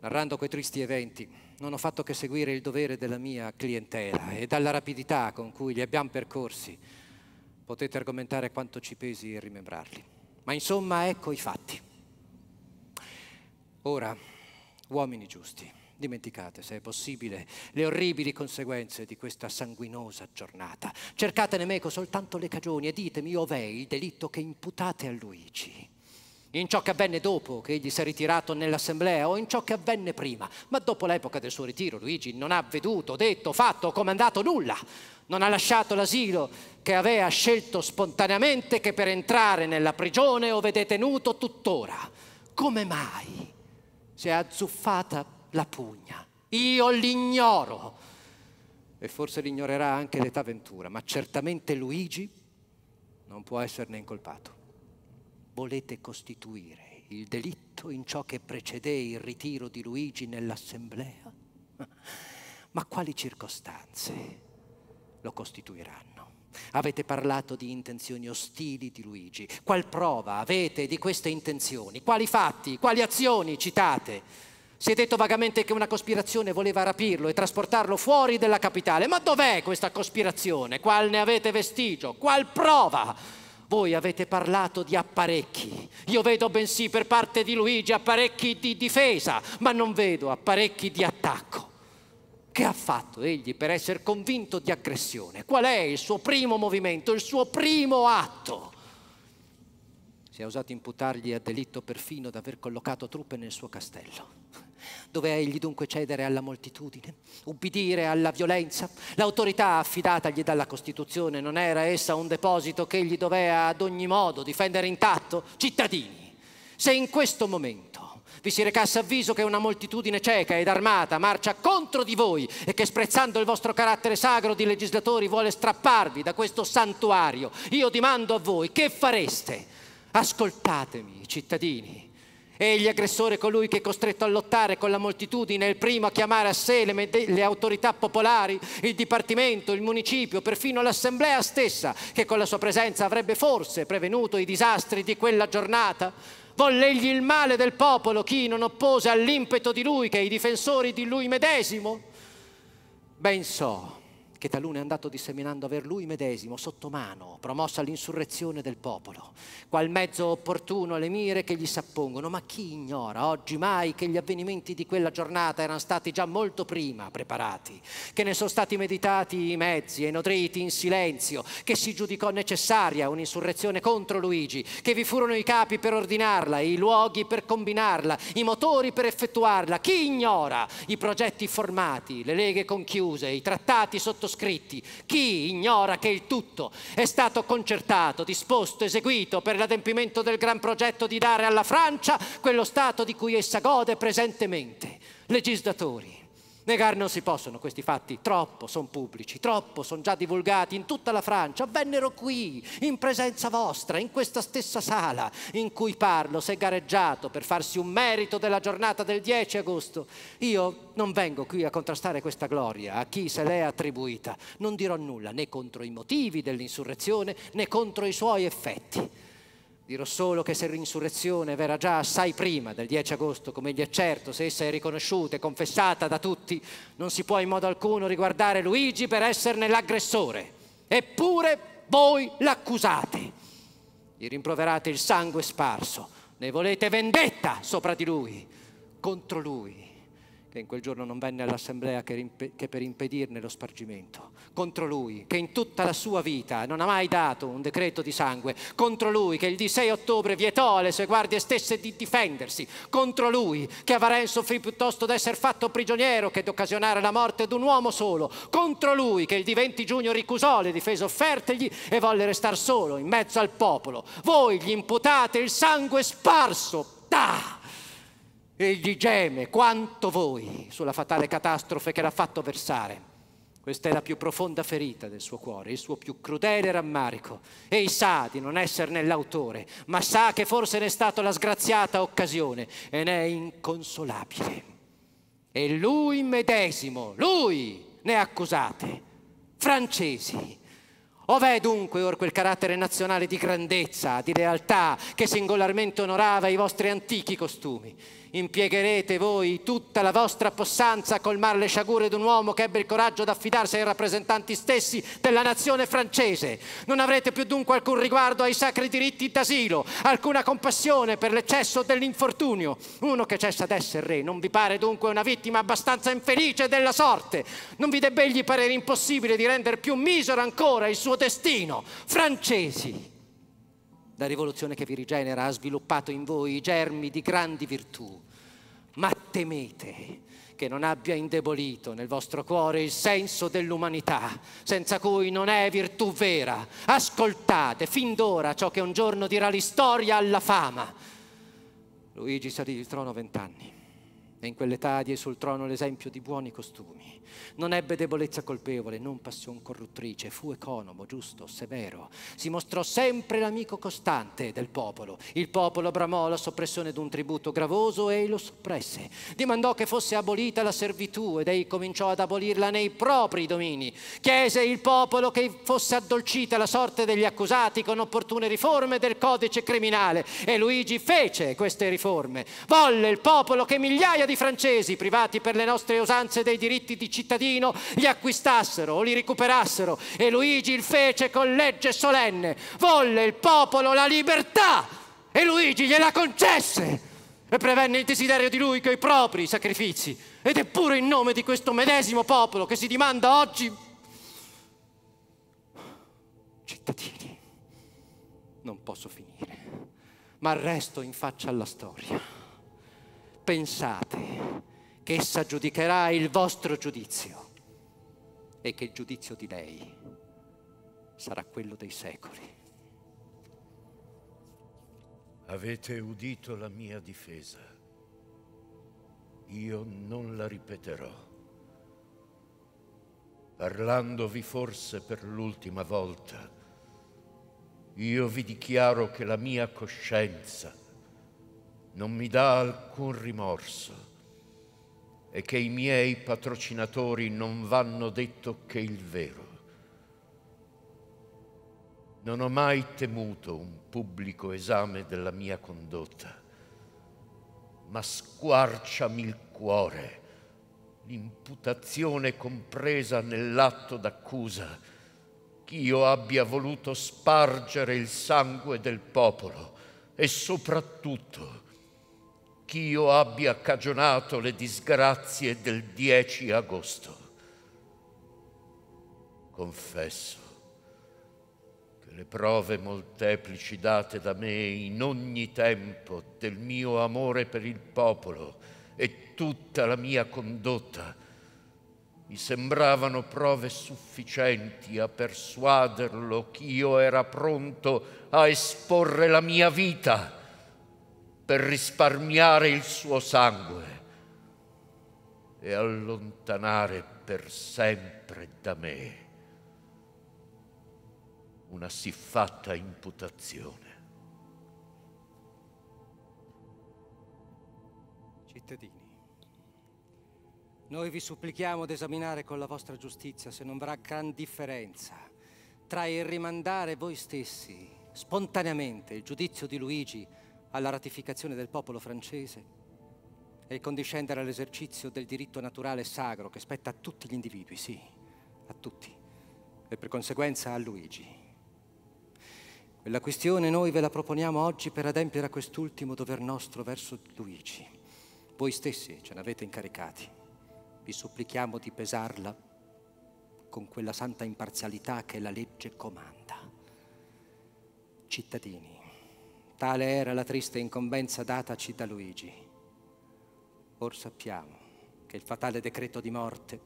Narrando quei tristi eventi, non ho fatto che seguire il dovere della mia clientela e dalla rapidità con cui li abbiamo percorsi potete argomentare quanto ci pesi rimembrarli. Ma insomma ecco i fatti. Ora, uomini giusti, dimenticate, se è possibile, le orribili conseguenze di questa sanguinosa giornata. Cercatene meco soltanto le cagioni e ditemi, ov'è il delitto che imputate a Luigi? In ciò che avvenne dopo che egli si è ritirato nell'assemblea o in ciò che avvenne prima, ma dopo l'epoca del suo ritiro Luigi non ha veduto, detto, fatto, comandato nulla. Non ha lasciato l'asilo che aveva scelto spontaneamente che per entrare nella prigione ove detenuto tuttora. Come mai? si è azzuffata la pugna. Io l'ignoro. E forse l'ignorerà anche l'età ventura, ma certamente Luigi non può esserne incolpato. Volete costituire il delitto in ciò che precede il ritiro di Luigi nell'assemblea? *laughs* Ma quali circostanze lo costituiranno? Avete parlato di intenzioni ostili di Luigi. Qual prova avete di queste intenzioni? Quali fatti? Quali azioni citate? Si è detto vagamente che una cospirazione voleva rapirlo e trasportarlo fuori della capitale. Ma dov'è questa cospirazione? Qual ne avete vestigio? Qual prova? Voi avete parlato di apparecchi. Io vedo bensì per parte di Luigi apparecchi di difesa, ma non vedo apparecchi di attacco che ha fatto egli per essere convinto di aggressione? Qual è il suo primo movimento, il suo primo atto? Si è osato imputargli a delitto perfino d'aver collocato truppe nel suo castello. Doveva egli dunque cedere alla moltitudine, ubbidire alla violenza? L'autorità affidatagli dalla Costituzione non era essa un deposito che egli doveva ad ogni modo difendere intatto? Cittadini, se in questo momento vi si recasse avviso che una moltitudine cieca ed armata marcia contro di voi e che sprezzando il vostro carattere sacro di legislatori vuole strapparvi da questo santuario. Io dimando a voi, che fareste? Ascoltatemi, cittadini. Egli aggressore colui che è costretto a lottare con la moltitudine, è il primo a chiamare a sé le, le, autorità popolari, il dipartimento, il municipio, perfino l'assemblea stessa, che con la sua presenza avrebbe forse prevenuto i disastri di quella giornata. Vollegli il male del popolo chi non oppose all'impeto di lui che i difensori di lui medesimo? Ben so che talune è andato disseminando aver lui medesimo sotto mano, promossa l'insurrezione del popolo, qual mezzo opportuno alle mire che gli s'appongono, ma chi ignora oggi mai che gli avvenimenti di quella giornata erano stati già molto prima preparati, che ne sono stati meditati i mezzi e nodriti in silenzio, che si giudicò necessaria un'insurrezione contro Luigi, che vi furono i capi per ordinarla, i luoghi per combinarla, i motori per effettuarla, chi ignora i progetti formati, le leghe conchiuse, i trattati sottoscritti, sottoscritti. Chi ignora che il tutto è stato concertato, disposto, eseguito per l'adempimento del gran progetto di dare alla Francia quello Stato di cui essa gode presentemente? Legislatori, Negare non si possono questi fatti, troppo sono pubblici, troppo sono già divulgati in tutta la Francia, vennero qui, in presenza vostra, in questa stessa sala in cui parlo, se gareggiato per farsi un merito della giornata del 10 agosto. Io non vengo qui a contrastare questa gloria, a chi se l'è attribuita, non dirò nulla né contro i motivi dell'insurrezione né contro i suoi effetti Dirò solo che se l'insurrezione verrà già assai prima del 10 agosto, come gli è certo, se essa è riconosciuta e confessata da tutti, non si può in modo alcuno riguardare Luigi per esserne l'aggressore. Eppure voi l'accusate. Gli rimproverate il sangue sparso, ne volete vendetta sopra di lui, contro lui che in quel giorno non venne all'assemblea che per impedirne lo spargimento, contro lui che in tutta la sua vita non ha mai dato un decreto di sangue, contro lui che il 6 ottobre vietò alle sue guardie stesse di difendersi, contro lui che a Varenzo offrì piuttosto d'essere fatto prigioniero che d'occasionare la morte d'un uomo solo, contro lui che il di 20 giugno ricusò le difese offertegli e volle restare solo in mezzo al popolo. Voi gli imputate il sangue sparso. Da! Egli geme quanto voi sulla fatale catastrofe che l'ha fatto versare. Questa è la più profonda ferita del suo cuore, il suo più crudele rammarico. Ei sa di non esserne l'autore, ma sa che forse ne è stata la sgraziata occasione e ne è inconsolabile. E lui medesimo, lui ne accusate, francesi. Ov'è dunque or quel carattere nazionale di grandezza, di lealtà che singolarmente onorava i vostri antichi costumi? Impiegherete voi tutta la vostra possanza a colmare le sciagure di un uomo che ebbe il coraggio di affidarsi ai rappresentanti stessi della nazione francese. Non avrete più dunque alcun riguardo ai sacri diritti d'asilo, alcuna compassione per l'eccesso dell'infortunio. Uno che cessa d'essere re non vi pare dunque una vittima abbastanza infelice della sorte. Non vi debbe egli parere impossibile di rendere più misero ancora il suo destino. Francesi! La rivoluzione che vi rigenera ha sviluppato in voi i germi di grandi virtù, ma temete che non abbia indebolito nel vostro cuore il senso dell'umanità, senza cui non è virtù vera. Ascoltate fin d'ora ciò che un giorno dirà l'istoria alla fama. Luigi salì il trono vent'anni e in quell'età diede sul trono l'esempio di buoni costumi. Non ebbe debolezza colpevole, non passione corruttrice, fu economo, giusto, severo. Si mostrò sempre l'amico costante del popolo. Il popolo bramò la soppressione d'un tributo gravoso e lo soppresse. Dimandò che fosse abolita la servitù ed ei cominciò ad abolirla nei propri domini. Chiese il popolo che fosse addolcita la sorte degli accusati con opportune riforme del codice criminale e Luigi fece queste riforme. Volle il popolo che migliaia di di francesi privati per le nostre usanze dei diritti di cittadino li acquistassero o li recuperassero e Luigi il fece con legge solenne. Volle il popolo la libertà e Luigi gliela concesse e prevenne il desiderio di lui coi propri sacrifici. Ed è pure in nome di questo medesimo popolo che si dimanda oggi cittadini. Non posso finire, ma resto in faccia alla storia pensate che essa giudicherà il vostro giudizio e che il giudizio di lei sarà quello dei secoli. Avete udito la mia difesa. Io non la ripeterò. Parlandovi forse per l'ultima volta, io vi dichiaro che la mia coscienza non mi dà alcun rimorso e che i miei patrocinatori non vanno detto che il vero. Non ho mai temuto un pubblico esame della mia condotta, ma squarciami il cuore, l'imputazione compresa nell'atto d'accusa, che io abbia voluto spargere il sangue del popolo e soprattutto ch'io abbia cagionato le disgrazie del 10 agosto. Confesso che le prove molteplici date da me in ogni tempo del mio amore per il popolo e tutta la mia condotta mi sembravano prove sufficienti a persuaderlo ch'io era pronto a esporre la mia vita per risparmiare il suo sangue e allontanare per sempre da me una siffatta imputazione. Cittadini, noi vi supplichiamo di esaminare con la vostra giustizia se non avrà gran differenza tra il rimandare voi stessi spontaneamente il giudizio di Luigi alla ratificazione del popolo francese e condiscendere all'esercizio del diritto naturale sacro che spetta a tutti gli individui, sì, a tutti, e per conseguenza a Luigi. Quella questione noi ve la proponiamo oggi per adempiere a quest'ultimo dover nostro verso Luigi. Voi stessi ce l'avete incaricati. Vi supplichiamo di pesarla con quella santa imparzialità che la legge comanda. Cittadini, Tale era la triste incombenza dataci da Luigi. Or sappiamo che il fatale decreto di morte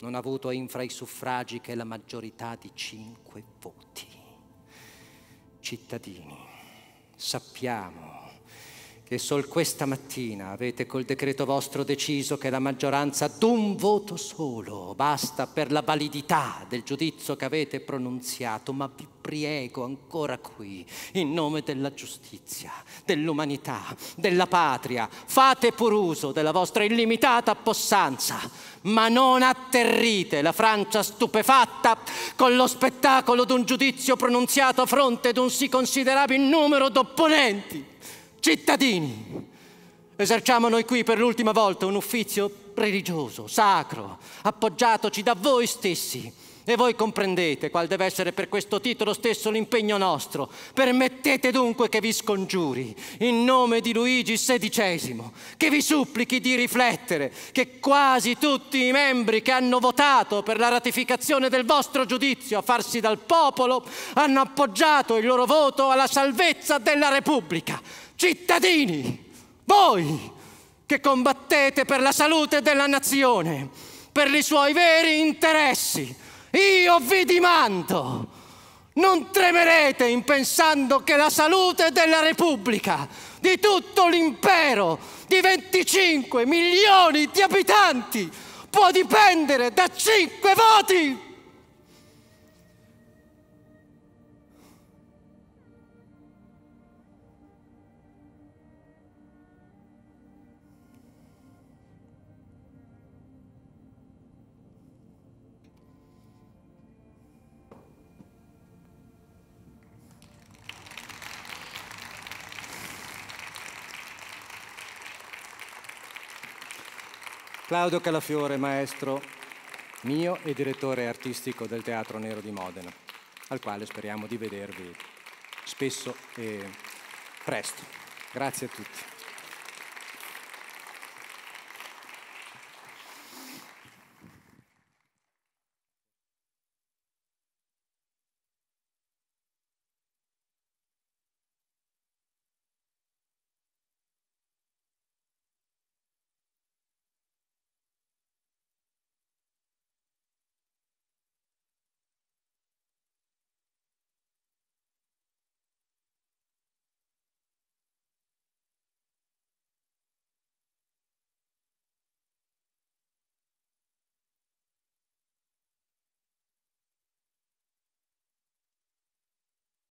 non ha avuto infra i suffragi che la maggiorità di cinque voti. Cittadini, sappiamo che sol questa mattina avete col decreto vostro deciso che la maggioranza d'un voto solo basta per la validità del giudizio che avete pronunziato, ma vi prego ancora qui, in nome della giustizia, dell'umanità, della patria, fate pur uso della vostra illimitata possanza, ma non atterrite la Francia stupefatta con lo spettacolo d'un giudizio pronunziato a fronte d'un sì considerabile numero d'opponenti Cittadini, eserciamo noi qui per l'ultima volta un ufficio religioso, sacro, appoggiatoci da voi stessi e voi comprendete qual deve essere per questo titolo stesso l'impegno nostro. Permettete dunque che vi scongiuri, in nome di Luigi XVI, che vi supplichi di riflettere che quasi tutti i membri che hanno votato per la ratificazione del vostro giudizio a farsi dal popolo hanno appoggiato il loro voto alla salvezza della Repubblica. Cittadini, voi che combattete per la salute della nazione, per i suoi veri interessi, io vi dimando, non tremerete in pensando che la salute della Repubblica, di tutto l'impero, di 25 milioni di abitanti, può dipendere da 5 voti! Claudio Calafiore, maestro mio e direttore artistico del Teatro Nero di Modena, al quale speriamo di vedervi spesso e presto. Grazie a tutti.